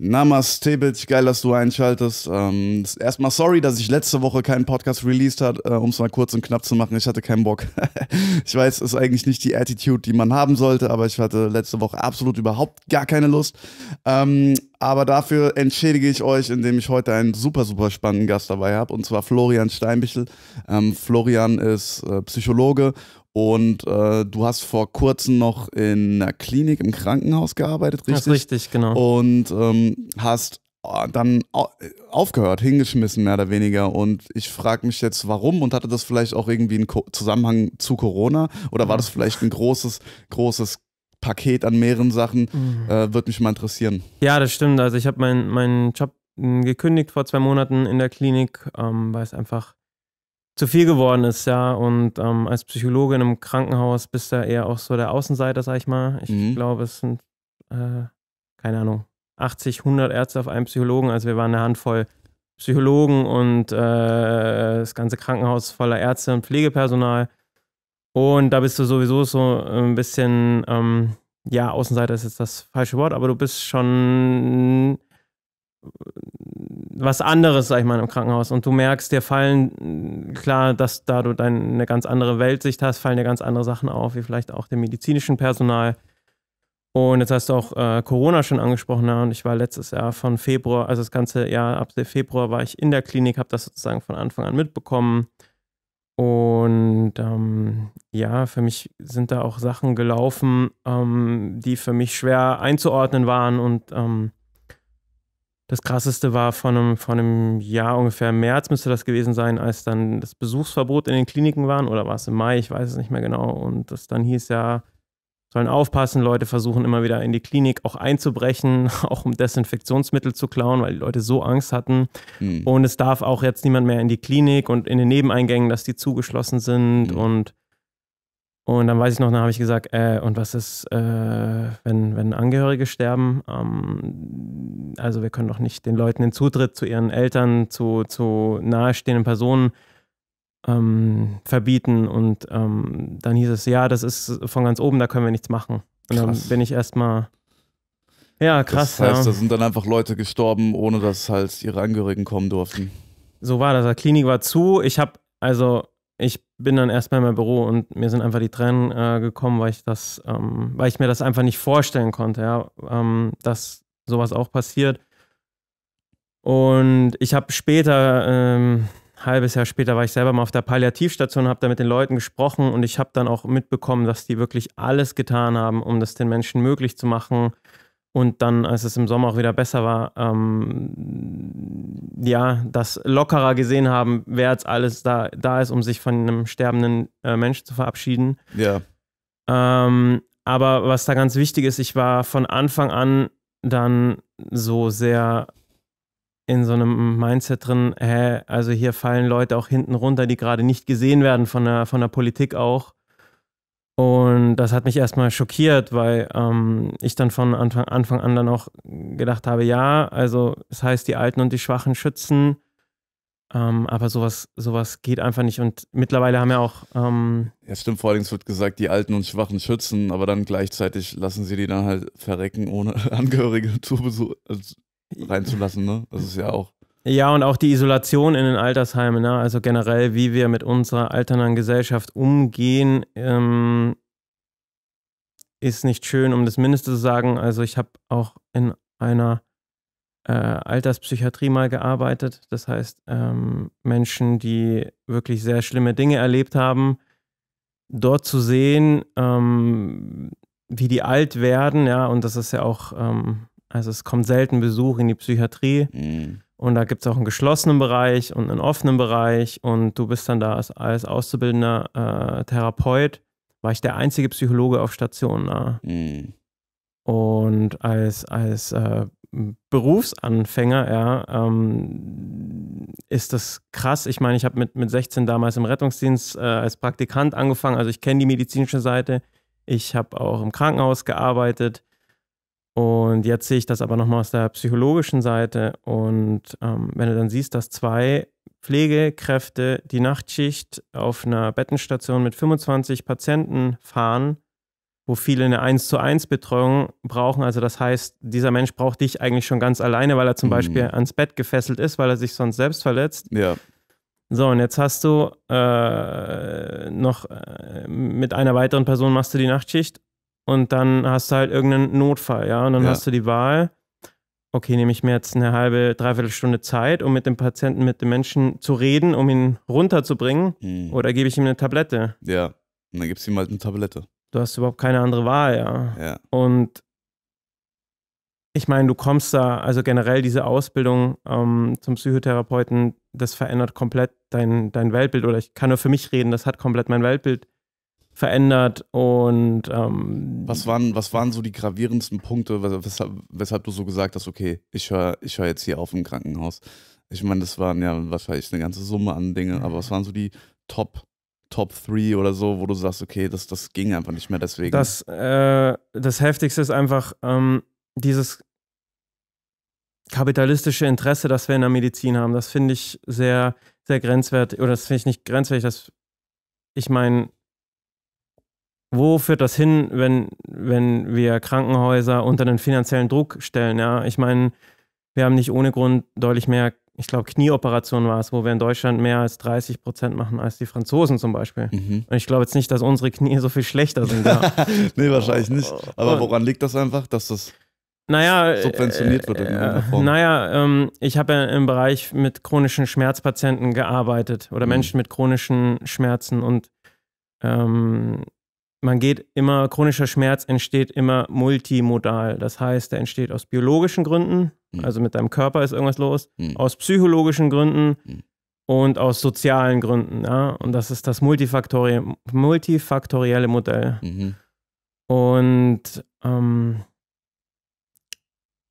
Namaste, Bitch. Geil, dass du einschaltest. Ähm, erstmal sorry, dass ich letzte Woche keinen Podcast released hat, äh, um es mal kurz und knapp zu machen. Ich hatte keinen Bock. ich weiß, es ist eigentlich nicht die Attitude, die man haben sollte, aber ich hatte letzte Woche absolut überhaupt gar keine Lust. Ähm, aber dafür entschädige ich euch, indem ich heute einen super, super spannenden Gast dabei habe, und zwar Florian Steinbichel. Ähm, Florian ist äh, Psychologe und äh, du hast vor kurzem noch in einer Klinik im Krankenhaus gearbeitet, richtig? Das richtig, genau. Und ähm, hast äh, dann aufgehört, hingeschmissen, mehr oder weniger. Und ich frage mich jetzt, warum und hatte das vielleicht auch irgendwie einen Ko Zusammenhang zu Corona? Oder war mhm. das vielleicht ein großes, großes Paket an mehreren Sachen? Mhm. Äh, Würde mich mal interessieren. Ja, das stimmt. Also ich habe meinen mein Job hm, gekündigt vor zwei Monaten in der Klinik, ähm, weil es einfach zu viel geworden ist, ja. Und ähm, als Psychologe in einem Krankenhaus bist du ja eher auch so der Außenseiter, sag ich mal. Ich mhm. glaube, es sind, äh, keine Ahnung, 80, 100 Ärzte auf einem Psychologen. Also wir waren eine Handvoll Psychologen und äh, das ganze Krankenhaus voller Ärzte und Pflegepersonal. Und da bist du sowieso so ein bisschen, ähm, ja, Außenseiter ist jetzt das falsche Wort, aber du bist schon was anderes, sag ich mal, im Krankenhaus. Und du merkst, dir fallen, mm, klar, dass da du dein, eine ganz andere Weltsicht hast, fallen dir ganz andere Sachen auf, wie vielleicht auch dem medizinischen Personal. Und jetzt hast du auch äh, Corona schon angesprochen, ja, ne? und ich war letztes Jahr von Februar, also das ganze Jahr ab Februar war ich in der Klinik, habe das sozusagen von Anfang an mitbekommen. Und ähm, ja, für mich sind da auch Sachen gelaufen, ähm, die für mich schwer einzuordnen waren und ähm, das krasseste war vor einem, von einem Jahr ungefähr März müsste das gewesen sein, als dann das Besuchsverbot in den Kliniken waren oder war es im Mai, ich weiß es nicht mehr genau. Und das dann hieß ja, sollen aufpassen, Leute versuchen immer wieder in die Klinik auch einzubrechen, auch um Desinfektionsmittel zu klauen, weil die Leute so Angst hatten. Mhm. Und es darf auch jetzt niemand mehr in die Klinik und in den Nebeneingängen, dass die zugeschlossen sind mhm. und und dann weiß ich noch, dann habe ich gesagt, äh, und was ist, äh, wenn, wenn Angehörige sterben? Ähm, also wir können doch nicht den Leuten den Zutritt zu ihren Eltern, zu, zu nahestehenden Personen ähm, verbieten. Und ähm, dann hieß es, ja, das ist von ganz oben, da können wir nichts machen. Und dann krass. bin ich erstmal. Ja, krass. Das heißt, ja. da sind dann einfach Leute gestorben, ohne dass halt ihre Angehörigen kommen durften. So war das. Die Klinik war zu. Ich habe also ich bin dann erstmal in meinem Büro und mir sind einfach die Tränen äh, gekommen, weil ich das, ähm, weil ich mir das einfach nicht vorstellen konnte, ja, ähm, dass sowas auch passiert. Und ich habe später, ähm, halbes Jahr später, war ich selber mal auf der Palliativstation, habe da mit den Leuten gesprochen und ich habe dann auch mitbekommen, dass die wirklich alles getan haben, um das den Menschen möglich zu machen, und dann, als es im Sommer auch wieder besser war, ähm, ja, das lockerer gesehen haben, wer jetzt alles da, da ist, um sich von einem sterbenden äh, Menschen zu verabschieden. Ja. Ähm, aber was da ganz wichtig ist, ich war von Anfang an dann so sehr in so einem Mindset drin, hä, also hier fallen Leute auch hinten runter, die gerade nicht gesehen werden von der, von der Politik auch. Und das hat mich erstmal schockiert, weil ähm, ich dann von Anfang, Anfang an dann auch gedacht habe, ja, also es heißt, die Alten und die Schwachen schützen, ähm, aber sowas, sowas geht einfach nicht. Und mittlerweile haben ja auch... Ähm, ja, stimmt, vor allem wird gesagt, die Alten und Schwachen schützen, aber dann gleichzeitig lassen sie die dann halt verrecken, ohne Angehörige zu Besuch, also reinzulassen, ne? Das ist ja auch... Ja, und auch die Isolation in den Altersheimen, ne? also generell, wie wir mit unserer alternden Gesellschaft umgehen, ähm, ist nicht schön, um das Mindeste zu sagen. Also ich habe auch in einer äh, Alterspsychiatrie mal gearbeitet. Das heißt, ähm, Menschen, die wirklich sehr schlimme Dinge erlebt haben, dort zu sehen, ähm, wie die alt werden, ja, und das ist ja auch, ähm, also es kommt selten Besuch in die Psychiatrie. Mhm. Und da gibt es auch einen geschlossenen Bereich und einen offenen Bereich. Und du bist dann da als, als auszubildender äh, Therapeut, war ich der einzige Psychologe auf Station. Ne? Mhm. Und als, als äh, Berufsanfänger, ja, ähm, ist das krass. Ich meine, ich habe mit, mit 16 damals im Rettungsdienst äh, als Praktikant angefangen. Also ich kenne die medizinische Seite. Ich habe auch im Krankenhaus gearbeitet. Und jetzt sehe ich das aber nochmal aus der psychologischen Seite. Und ähm, wenn du dann siehst, dass zwei Pflegekräfte die Nachtschicht auf einer Bettenstation mit 25 Patienten fahren, wo viele eine 1 zu 1 Betreuung brauchen. Also das heißt, dieser Mensch braucht dich eigentlich schon ganz alleine, weil er zum mhm. Beispiel ans Bett gefesselt ist, weil er sich sonst selbst verletzt. Ja. So, und jetzt hast du äh, noch äh, mit einer weiteren Person machst du die Nachtschicht und dann hast du halt irgendeinen Notfall, ja, und dann ja. hast du die Wahl, okay, nehme ich mir jetzt eine halbe, dreiviertel Stunde Zeit, um mit dem Patienten, mit dem Menschen zu reden, um ihn runterzubringen, mhm. oder gebe ich ihm eine Tablette? Ja, und dann gibst du ihm halt eine Tablette. Du hast überhaupt keine andere Wahl, ja. ja. Und ich meine, du kommst da, also generell diese Ausbildung ähm, zum Psychotherapeuten, das verändert komplett dein, dein Weltbild. Oder ich kann nur für mich reden, das hat komplett mein Weltbild verändert und ähm, was waren was waren so die gravierendsten Punkte weshalb, weshalb du so gesagt hast okay ich höre ich höre jetzt hier auf im Krankenhaus ich meine das waren ja wahrscheinlich eine ganze Summe an Dingen, aber was waren so die Top Top 3 oder so wo du sagst okay das das ging einfach nicht mehr deswegen das äh, das heftigste ist einfach ähm, dieses kapitalistische Interesse das wir in der Medizin haben das finde ich sehr sehr grenzwertig oder das finde ich nicht grenzwertig dass ich meine wo führt das hin, wenn, wenn wir Krankenhäuser unter den finanziellen Druck stellen? Ja, ich meine, wir haben nicht ohne Grund deutlich mehr, ich glaube, Knieoperationen war es, wo wir in Deutschland mehr als 30 Prozent machen als die Franzosen zum Beispiel. Mhm. Und ich glaube jetzt nicht, dass unsere Knie so viel schlechter sind. Ja. nee, wahrscheinlich nicht. Aber woran liegt das einfach, dass das naja, subventioniert wird in äh, irgendeiner Form. Naja, ähm, ich habe ja im Bereich mit chronischen Schmerzpatienten gearbeitet oder mhm. Menschen mit chronischen Schmerzen und ähm, man geht immer, chronischer Schmerz entsteht immer multimodal. Das heißt, er entsteht aus biologischen Gründen, mhm. also mit deinem Körper ist irgendwas los, mhm. aus psychologischen Gründen mhm. und aus sozialen Gründen. Ja? Und das ist das multifaktori multifaktorielle Modell. Mhm. Und ähm,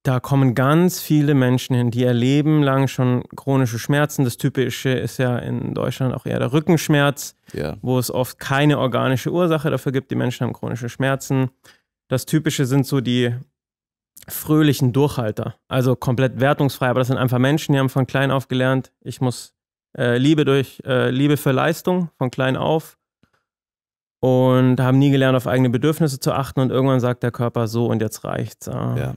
da kommen ganz viele Menschen hin, die ihr Leben lang schon chronische Schmerzen. Das Typische ist ja in Deutschland auch eher der Rückenschmerz, ja. wo es oft keine organische Ursache dafür gibt. Die Menschen haben chronische Schmerzen. Das Typische sind so die fröhlichen Durchhalter, also komplett wertungsfrei. Aber das sind einfach Menschen, die haben von klein auf gelernt, ich muss äh, Liebe durch äh, Liebe für Leistung von klein auf und haben nie gelernt, auf eigene Bedürfnisse zu achten. Und irgendwann sagt der Körper so und jetzt reicht's. Ah. Ja.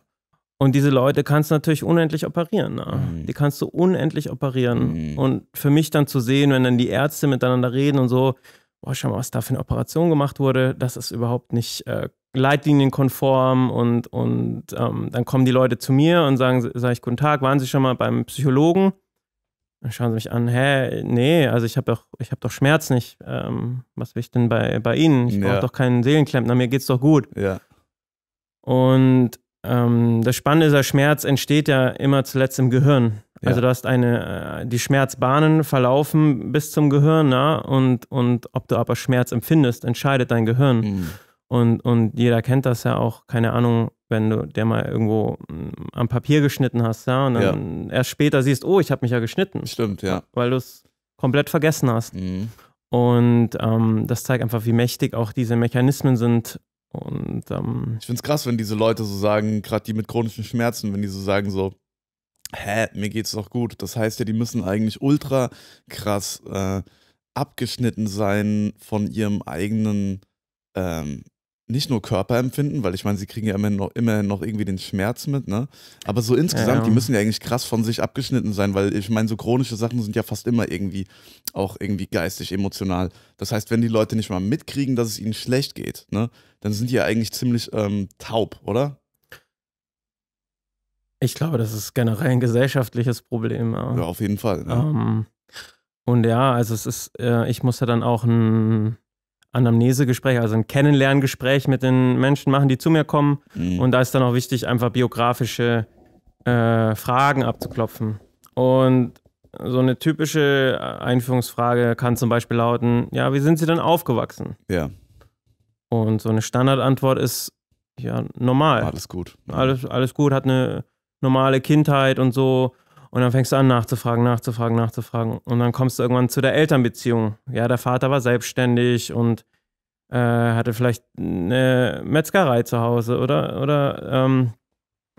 Und diese Leute kannst du natürlich unendlich operieren. Ne? Mhm. Die kannst du unendlich operieren. Mhm. Und für mich dann zu sehen, wenn dann die Ärzte miteinander reden und so, boah, schau mal, was da für eine Operation gemacht wurde, das ist überhaupt nicht äh, leitlinienkonform. Und, und ähm, dann kommen die Leute zu mir und sagen, sage ich, guten Tag, waren Sie schon mal beim Psychologen? Dann schauen sie mich an, hä, nee, also ich habe doch, hab doch Schmerz nicht. Ähm, was will ich denn bei, bei Ihnen? Ich ja. brauche doch keinen Seelenklempner, mir geht's doch gut. Ja. Und ähm, das Spannende ist, der Schmerz entsteht ja immer zuletzt im Gehirn. Also du hast eine, äh, die Schmerzbahnen verlaufen bis zum Gehirn, ja, ne? und, und ob du aber Schmerz empfindest, entscheidet dein Gehirn. Mhm. Und, und jeder kennt das ja auch, keine Ahnung, wenn du der mal irgendwo mm, am Papier geschnitten hast, ja, und dann ja. erst später siehst, oh, ich habe mich ja geschnitten. Stimmt, ja. Weil du es komplett vergessen hast. Mhm. Und ähm, das zeigt einfach, wie mächtig auch diese Mechanismen sind, und ähm, ich finde es krass, wenn diese Leute so sagen, gerade die mit chronischen Schmerzen, wenn die so sagen so, hä, mir geht's doch gut. Das heißt ja, die müssen eigentlich ultra krass äh, abgeschnitten sein von ihrem eigenen ähm, nicht nur Körperempfinden, weil ich meine, sie kriegen ja immerhin noch, immerhin noch irgendwie den Schmerz mit, ne? Aber so insgesamt, ja. die müssen ja eigentlich krass von sich abgeschnitten sein, weil ich meine, so chronische Sachen sind ja fast immer irgendwie auch irgendwie geistig, emotional. Das heißt, wenn die Leute nicht mal mitkriegen, dass es ihnen schlecht geht, ne, dann sind die ja eigentlich ziemlich ähm, taub, oder? Ich glaube, das ist generell ein gesellschaftliches Problem. Ja, ja auf jeden Fall. Ne? Um, ähm, und ja, also es ist, äh, ich muss ja dann auch ein Anamnesegespräch, also ein Kennenlerngespräch mit den Menschen machen, die zu mir kommen. Mhm. Und da ist dann auch wichtig, einfach biografische äh, Fragen abzuklopfen. Und so eine typische Einführungsfrage kann zum Beispiel lauten: Ja, wie sind Sie denn aufgewachsen? Ja. Und so eine Standardantwort ist: Ja, normal. Alles gut. Alles, alles gut, hat eine normale Kindheit und so. Und dann fängst du an nachzufragen, nachzufragen, nachzufragen. Und dann kommst du irgendwann zu der Elternbeziehung. Ja, der Vater war selbstständig und äh, hatte vielleicht eine Metzgerei zu Hause oder, oder ähm,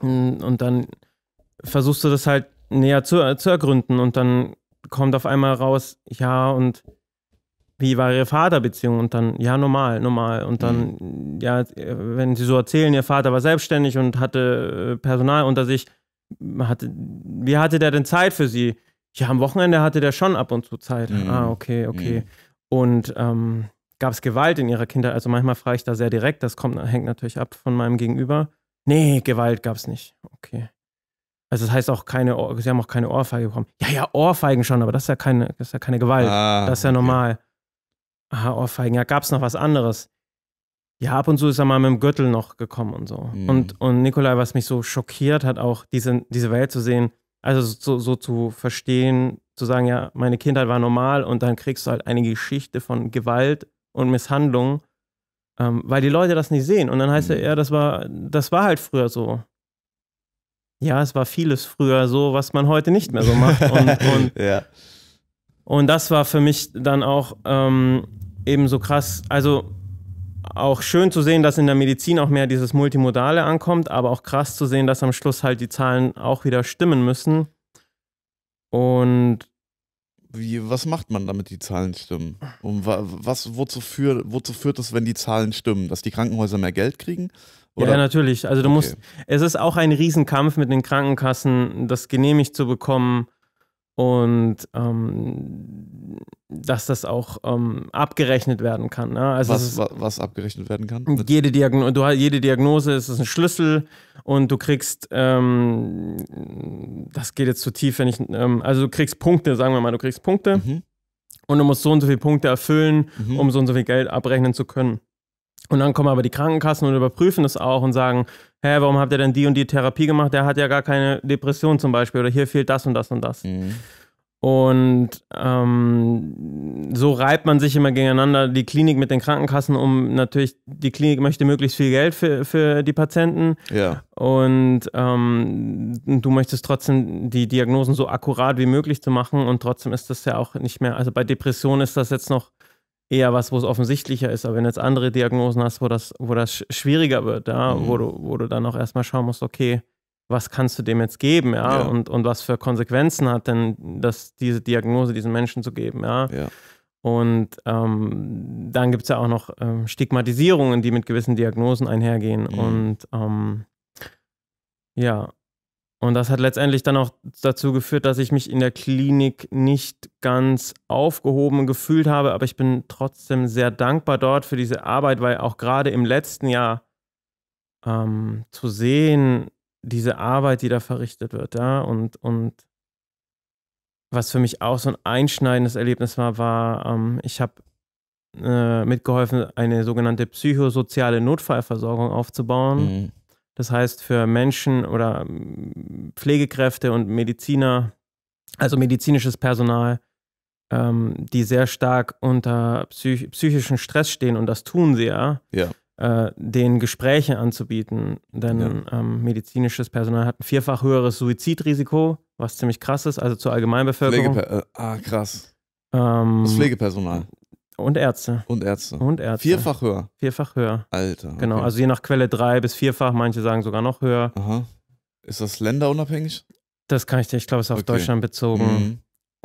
und dann versuchst du das halt näher zu, zu ergründen und dann kommt auf einmal raus, ja, und wie war ihre Vaterbeziehung? Und dann, ja, normal, normal. Und dann, mhm. ja, wenn sie so erzählen, ihr Vater war selbstständig und hatte äh, Personal unter sich, hatte, wie hatte der denn Zeit für sie? Ja, am Wochenende hatte der schon ab und zu Zeit. Mhm. Ah, okay, okay. Mhm. Und ähm, gab es Gewalt in ihrer Kindheit? Also manchmal frage ich da sehr direkt, das kommt, hängt natürlich ab von meinem Gegenüber. Nee, Gewalt gab es nicht. Okay. Also das heißt auch keine, Ohr, sie haben auch keine Ohrfeige bekommen. Ja, ja, Ohrfeigen schon, aber das ist ja keine, das ist ja keine Gewalt. Ah, das ist ja okay. normal. Aha, Ohrfeigen. Ja, gab es noch was anderes? Ja, ab und zu ist er mal mit dem Gürtel noch gekommen und so. Mhm. Und, und Nikolai, was mich so schockiert hat, auch diese, diese Welt zu sehen, also so, so zu verstehen, zu sagen, ja, meine Kindheit war normal und dann kriegst du halt eine Geschichte von Gewalt und Misshandlung, ähm, weil die Leute das nicht sehen. Und dann heißt mhm. ja, das war, das war halt früher so. Ja, es war vieles früher so, was man heute nicht mehr so macht. Und, und, ja. und das war für mich dann auch ähm, eben so krass. Also auch schön zu sehen, dass in der Medizin auch mehr dieses Multimodale ankommt, aber auch krass zu sehen, dass am Schluss halt die Zahlen auch wieder stimmen müssen. Und wie, was macht man damit, die Zahlen stimmen? Und was, wozu, führ, wozu führt es, wenn die Zahlen stimmen? Dass die Krankenhäuser mehr Geld kriegen? Oder? Ja, natürlich. Also du okay. musst, es ist auch ein Riesenkampf mit den Krankenkassen, das genehmigt zu bekommen und ähm, dass das auch ähm, abgerechnet werden kann. Ne? Also was, ist, was, abgerechnet werden kann? Jede, Diagno du, jede Diagnose ist, ein Schlüssel und du kriegst, ähm, das geht jetzt zu tief, wenn ich, ähm, also du kriegst Punkte, sagen wir mal, du kriegst Punkte mhm. und du musst so und so viele Punkte erfüllen, mhm. um so und so viel Geld abrechnen zu können. Und dann kommen aber die Krankenkassen und überprüfen das auch und sagen, hä, warum habt ihr denn die und die Therapie gemacht? Der hat ja gar keine Depression zum Beispiel oder hier fehlt das und das und das. Mhm. Und ähm, so reibt man sich immer gegeneinander die Klinik mit den Krankenkassen um. Natürlich, die Klinik möchte möglichst viel Geld für, für die Patienten. Ja. Und ähm, du möchtest trotzdem die Diagnosen so akkurat wie möglich zu machen. Und trotzdem ist das ja auch nicht mehr, also bei Depressionen ist das jetzt noch eher was, wo es offensichtlicher ist. Aber wenn du jetzt andere Diagnosen hast, wo das, wo das schwieriger wird, ja, mhm. wo, du, wo du dann auch erstmal schauen musst, okay, was kannst du dem jetzt geben, ja, ja. Und, und was für Konsequenzen hat denn das, diese Diagnose diesen Menschen zu geben, ja. ja. Und ähm, dann gibt es ja auch noch ähm, Stigmatisierungen, die mit gewissen Diagnosen einhergehen. Mhm. Und ähm, ja, und das hat letztendlich dann auch dazu geführt, dass ich mich in der Klinik nicht ganz aufgehoben gefühlt habe, aber ich bin trotzdem sehr dankbar dort für diese Arbeit, weil auch gerade im letzten Jahr ähm, zu sehen, diese Arbeit, die da verrichtet wird, ja, und, und was für mich auch so ein einschneidendes Erlebnis war, war, ähm, ich habe äh, mitgeholfen, eine sogenannte psychosoziale Notfallversorgung aufzubauen. Mhm das heißt, für Menschen oder ähm, Pflegekräfte und Mediziner, also medizinisches Personal, ähm, die sehr stark unter psych psychischen Stress stehen, und das tun sie ja, ja. Äh, den Gespräche anzubieten. Denn ja. ähm, medizinisches Personal hat ein vierfach höheres Suizidrisiko, was ziemlich krass ist, also zur Allgemeinbevölkerung. Pflegeper äh, ah, krass. Ähm, das Pflegepersonal. Und Ärzte. Und Ärzte. Und Ärzte. Vierfach höher. Vierfach höher. Alter. Genau, okay. Genau, also je nach Quelle drei bis vierfach, manche sagen sogar noch höher. Aha. Ist das länderunabhängig? Das kann ich dir, ich glaube, es ist auf okay. Deutschland bezogen. Mhm.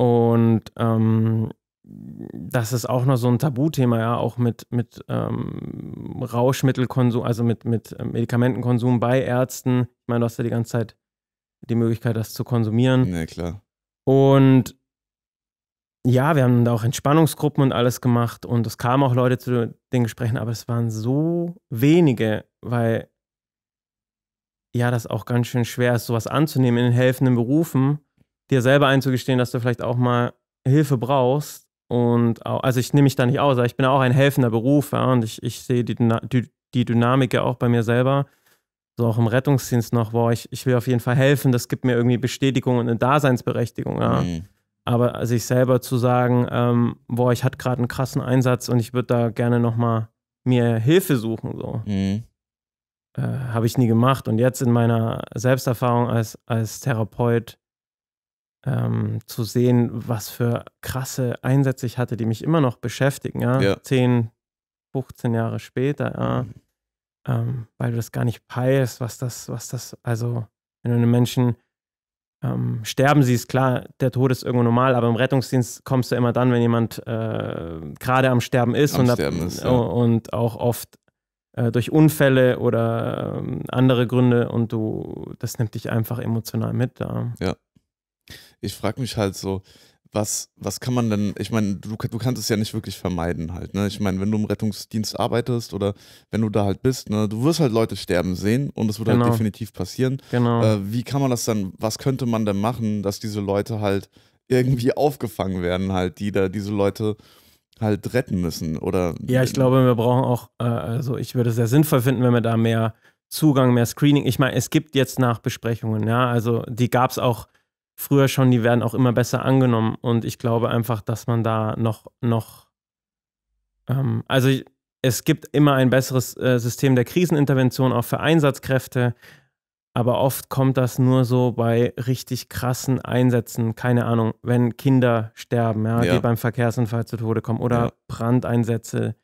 Und ähm, das ist auch noch so ein Tabuthema, ja, auch mit, mit ähm, Rauschmittelkonsum, also mit, mit äh, Medikamentenkonsum bei Ärzten. Ich meine, du hast ja die ganze Zeit die Möglichkeit, das zu konsumieren. Nee, klar. Und ja, wir haben da auch Entspannungsgruppen und alles gemacht und es kamen auch Leute zu den Gesprächen, aber es waren so wenige, weil ja, das auch ganz schön schwer ist, sowas anzunehmen in den helfenden Berufen, dir selber einzugestehen, dass du vielleicht auch mal Hilfe brauchst. Und auch, also ich nehme mich da nicht aus, aber ich bin auch ein helfender Beruf ja, und ich, ich sehe die, die, die Dynamik ja auch bei mir selber, so auch im Rettungsdienst noch, wo ich, ich will auf jeden Fall helfen, das gibt mir irgendwie Bestätigung und eine Daseinsberechtigung. Ja. Mhm. Aber sich selber zu sagen, ähm, boah, ich hatte gerade einen krassen Einsatz und ich würde da gerne nochmal mir Hilfe suchen, so. Mhm. Äh, Habe ich nie gemacht. Und jetzt in meiner Selbsterfahrung als, als Therapeut ähm, zu sehen, was für krasse Einsätze ich hatte, die mich immer noch beschäftigen, ja. ja. 10, 15 Jahre später, ja. Mhm. Ähm, weil du das gar nicht peilst, was das, was das, also, wenn du einem Menschen ähm, sterben sie, ist klar, der Tod ist irgendwo normal, aber im Rettungsdienst kommst du immer dann, wenn jemand äh, gerade am Sterben ist, am und, Sterben ist ja. Oh, und, auch oft äh, durch Unfälle oder äh, andere Gründe und du, das nimmt dich einfach emotional mit. Ja. ja. Ich frage mich halt so, was, was kann man denn, ich meine, du, du kannst es ja nicht wirklich vermeiden halt, ne? Ich meine, wenn du im Rettungsdienst arbeitest oder wenn du da halt bist, ne, du wirst halt Leute sterben sehen und das wird halt genau. halt definitiv passieren. Genau. Äh, wie kann man das dann, was könnte man denn machen, dass diese Leute halt irgendwie aufgefangen werden halt, die da diese Leute halt retten müssen oder Ja, ich glaube, wir brauchen auch, äh, also ich würde es sehr sinnvoll finden, wenn wir da mehr Zugang, mehr Screening. Ich meine, es gibt jetzt Nachbesprechungen, ja. Also die gab es auch früher schon, die werden auch immer besser angenommen. Und ich glaube einfach, dass man da noch, noch, ähm, also es gibt immer ein besseres äh, System der Krisenintervention, auch für Einsatzkräfte. Aber oft kommt das nur so bei richtig krassen Einsätzen, keine Ahnung, wenn Kinder sterben, ja, ja. die beim Verkehrsunfall zu Tode kommen oder ja. Brandeinsätze.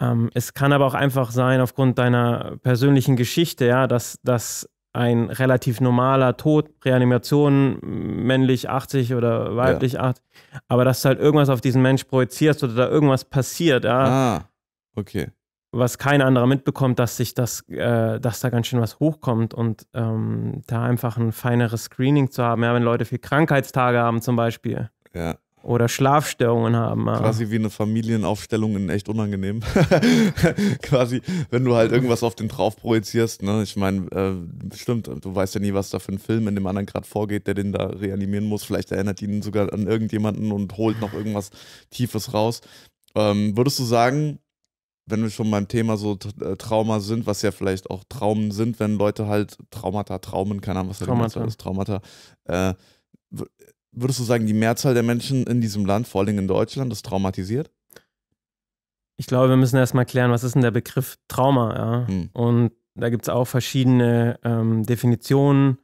Ähm, es kann aber auch einfach sein, aufgrund deiner persönlichen Geschichte, ja, dass, dass ein relativ normaler Tod, Reanimation, männlich 80 oder weiblich ja. 80, aber dass du halt irgendwas auf diesen Mensch projizierst oder da irgendwas passiert, ja. Ah, okay. Was kein anderer mitbekommt, dass sich das, äh, dass da ganz schön was hochkommt und ähm, da einfach ein feineres Screening zu haben, ja, wenn Leute viel Krankheitstage haben zum Beispiel. Ja oder Schlafstörungen haben. Ja. Quasi wie eine Familienaufstellung in echt unangenehm. Quasi, wenn du halt irgendwas auf den drauf projizierst. Ne? Ich meine, äh, stimmt, du weißt ja nie, was da für ein Film in dem anderen gerade vorgeht, der den da reanimieren muss. Vielleicht erinnert ihn sogar an irgendjemanden und holt noch irgendwas Tiefes raus. Ähm, würdest du sagen, wenn wir schon beim Thema so äh, Trauma sind, was ja vielleicht auch Traumen sind, wenn Leute halt Traumata, Traumen, keine Ahnung, was da das ist, Traumata, äh, würdest du sagen, die Mehrzahl der Menschen in diesem Land, vor allem in Deutschland, ist traumatisiert? Ich glaube, wir müssen erstmal klären, was ist denn der Begriff Trauma, ja? Hm. Und da gibt es auch verschiedene ähm, Definitionen.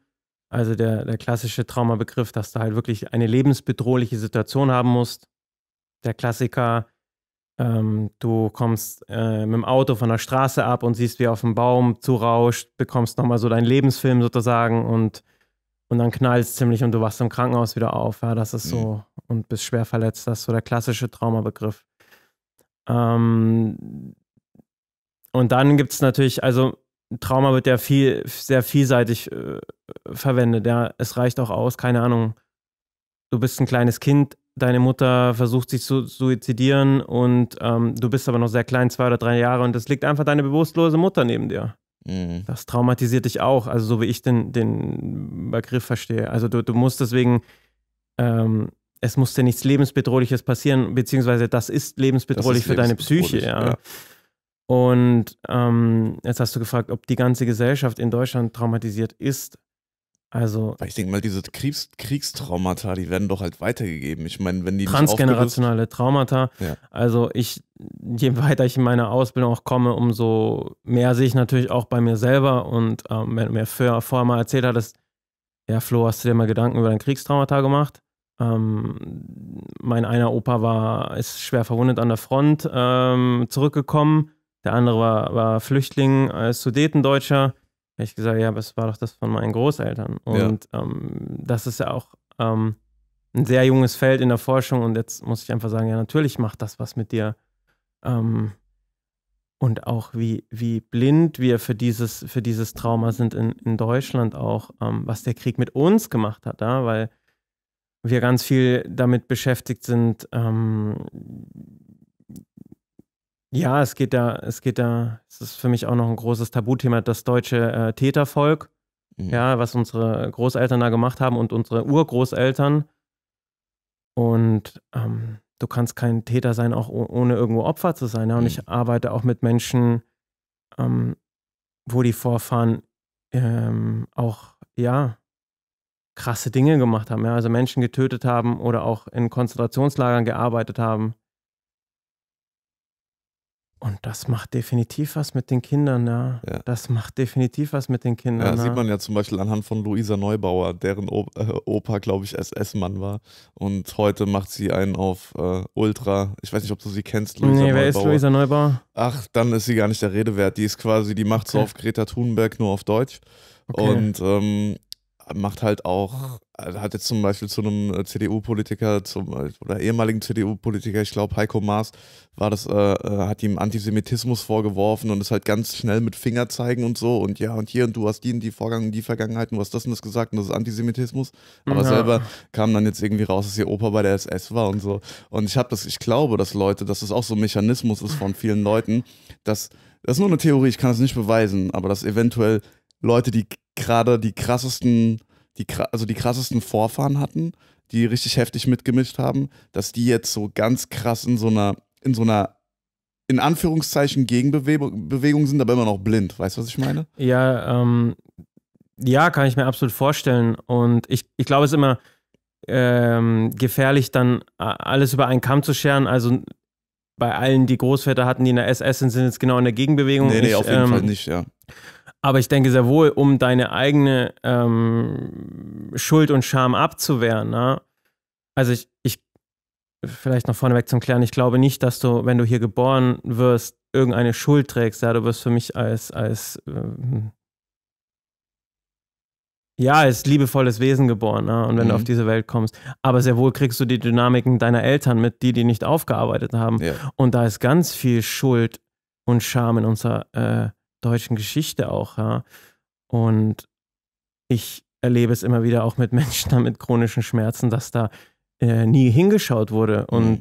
Also der, der klassische Traumabegriff, dass du halt wirklich eine lebensbedrohliche Situation haben musst. Der Klassiker, ähm, du kommst äh, mit dem Auto von der Straße ab und siehst, wie auf dem Baum zurauscht, bekommst nochmal so deinen Lebensfilm sozusagen und und dann knallst es ziemlich und du wachst im Krankenhaus wieder auf. Ja, das ist mhm. so und bist schwer verletzt. Das ist so der klassische Traumabegriff. Ähm, und dann gibt es natürlich, also Trauma wird ja viel, sehr vielseitig äh, verwendet. Ja, es reicht auch aus, keine Ahnung. Du bist ein kleines Kind, deine Mutter versucht sich zu suizidieren und ähm, du bist aber noch sehr klein, zwei oder drei Jahre und es liegt einfach deine bewusstlose Mutter neben dir. Mhm. Das traumatisiert dich auch, also so wie ich den, den Begriff verstehe. Also du, du musst deswegen, ähm, es muss dir nichts Lebensbedrohliches passieren, beziehungsweise das ist lebensbedrohlich das ist für lebensbedrohlich, deine Psyche, ja. ja. Und ähm, jetzt hast du gefragt, ob die ganze Gesellschaft in Deutschland traumatisiert ist. Also. Weil ich denke mal, diese Kriegs Kriegstraumata, die werden doch halt weitergegeben. Ich meine, wenn die. Transgenerationale Traumata. Ja. Also ich, je weiter ich in meiner Ausbildung auch komme, umso mehr sehe ich natürlich auch bei mir selber. Und ähm, wenn mir vorher, vorher mal erzählt hattest, ja, Flo, hast du dir mal Gedanken über dein Kriegstraumata gemacht? Ähm, mein einer Opa war, ist schwer verwundet an der Front ähm, zurückgekommen. Der andere war, war Flüchtling, als äh, Sudetendeutscher habe ich gesagt, ja, aber es war doch das von meinen Großeltern. Und ja. ähm, das ist ja auch ähm, ein sehr junges Feld in der Forschung. Und jetzt muss ich einfach sagen, ja, natürlich macht das was mit dir. Ähm, und auch wie, wie blind wir für dieses, für dieses Trauma sind in, in Deutschland auch, ähm, was der Krieg mit uns gemacht hat, ja? weil wir ganz viel damit beschäftigt sind, ähm, ja, es geht da, es geht da, es ist für mich auch noch ein großes Tabuthema, das deutsche äh, Tätervolk, mhm. ja, was unsere Großeltern da gemacht haben und unsere Urgroßeltern. Und ähm, du kannst kein Täter sein, auch ohne irgendwo Opfer zu sein. Ja? Und mhm. ich arbeite auch mit Menschen, ähm, wo die Vorfahren ähm, auch, ja, krasse Dinge gemacht haben, ja, also Menschen getötet haben oder auch in Konzentrationslagern gearbeitet haben. Und das macht definitiv was mit den Kindern, ja. ja. Das macht definitiv was mit den Kindern. Ja, ja. sieht man ja zum Beispiel anhand von Luisa Neubauer, deren äh, Opa, glaube ich, SS-Mann war. Und heute macht sie einen auf äh, Ultra. Ich weiß nicht, ob du sie kennst, Luisa nee, Neubauer. Nee, wer ist Luisa Neubauer? Ach, dann ist sie gar nicht der Rede wert. Die ist quasi, die macht okay. so auf Greta Thunberg nur auf Deutsch. Okay. Und ähm, macht halt auch also hat jetzt zum Beispiel zu einem äh, CDU-Politiker, zum äh, oder ehemaligen CDU-Politiker, ich glaube Heiko Maas, war das, äh, äh, hat ihm Antisemitismus vorgeworfen und ist halt ganz schnell mit Finger zeigen und so und ja und hier und du hast die und die Vorgang, die Vergangenheit und du hast das und das gesagt und das ist Antisemitismus. Aber ja. selber kam dann jetzt irgendwie raus, dass ihr Opa bei der SS war und so. Und ich habe das, ich glaube, dass Leute, dass das auch so ein Mechanismus ist von vielen Leuten, dass das ist nur eine Theorie, ich kann es nicht beweisen, aber dass eventuell Leute, die gerade die krassesten die, also die krassesten Vorfahren hatten, die richtig heftig mitgemischt haben, dass die jetzt so ganz krass in so einer, in so einer, in Anführungszeichen Gegenbewegung sind, aber immer noch blind. Weißt du, was ich meine? Ja, ähm, ja, kann ich mir absolut vorstellen. Und ich, ich glaube, es ist immer ähm, gefährlich, dann äh, alles über einen Kamm zu scheren. Also bei allen, die Großväter hatten, die in der SS sind, sind jetzt genau in der Gegenbewegung. Nee, nee, ich, auf jeden ähm, Fall nicht, ja. Aber ich denke sehr wohl, um deine eigene ähm, Schuld und Scham abzuwehren. Ne? Also ich, ich, vielleicht noch vorneweg zum Klären, ich glaube nicht, dass du, wenn du hier geboren wirst, irgendeine Schuld trägst. Ja, du wirst für mich als, als ähm, ja, als liebevolles Wesen geboren ne? und wenn mhm. du auf diese Welt kommst. Aber sehr wohl kriegst du die Dynamiken deiner Eltern mit, die die nicht aufgearbeitet haben. Ja. Und da ist ganz viel Schuld und Scham in unserer äh, deutschen Geschichte auch. Ja? Und ich erlebe es immer wieder auch mit Menschen mit chronischen Schmerzen, dass da äh, nie hingeschaut wurde. Und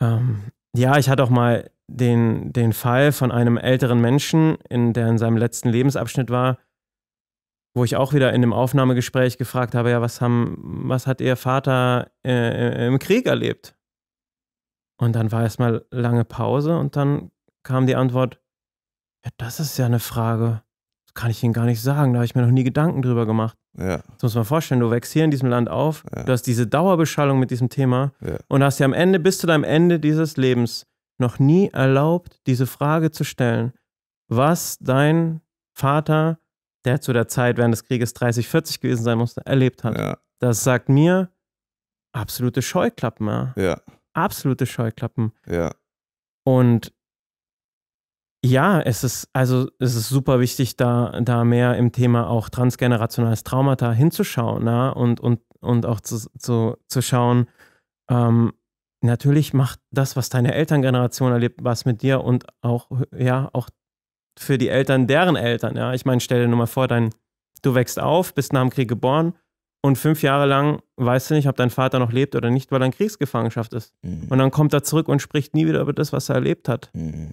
mhm. ähm, ja, ich hatte auch mal den, den Fall von einem älteren Menschen, in, der in seinem letzten Lebensabschnitt war, wo ich auch wieder in dem Aufnahmegespräch gefragt habe, ja, was, haben, was hat Ihr Vater äh, äh im Krieg erlebt? Und dann war erstmal lange Pause und dann kam die Antwort, ja, das ist ja eine Frage. Das kann ich Ihnen gar nicht sagen. Da habe ich mir noch nie Gedanken drüber gemacht. Ja. Das muss man vorstellen, du wächst hier in diesem Land auf, ja. du hast diese Dauerbeschallung mit diesem Thema ja. und hast ja am Ende, bis zu deinem Ende dieses Lebens, noch nie erlaubt, diese Frage zu stellen, was dein Vater, der zu der Zeit während des Krieges 30, 40 gewesen sein musste, erlebt hat. Ja. Das sagt mir absolute Scheuklappen. Ja. Absolute Scheuklappen. Ja. Und ja, es ist, also es ist super wichtig, da, da mehr im Thema auch transgenerationales Traumata hinzuschauen na? Ne, und, und, und auch zu, zu, zu schauen, ähm, natürlich macht das, was deine Elterngeneration erlebt, was mit dir und auch, ja, auch für die Eltern deren Eltern. Ja? Ich meine, stell dir nur mal vor, dein, du wächst auf, bist nach dem Krieg geboren und fünf Jahre lang weißt du nicht, ob dein Vater noch lebt oder nicht, weil er in Kriegsgefangenschaft ist. Mhm. Und dann kommt er zurück und spricht nie wieder über das, was er erlebt hat. Mhm.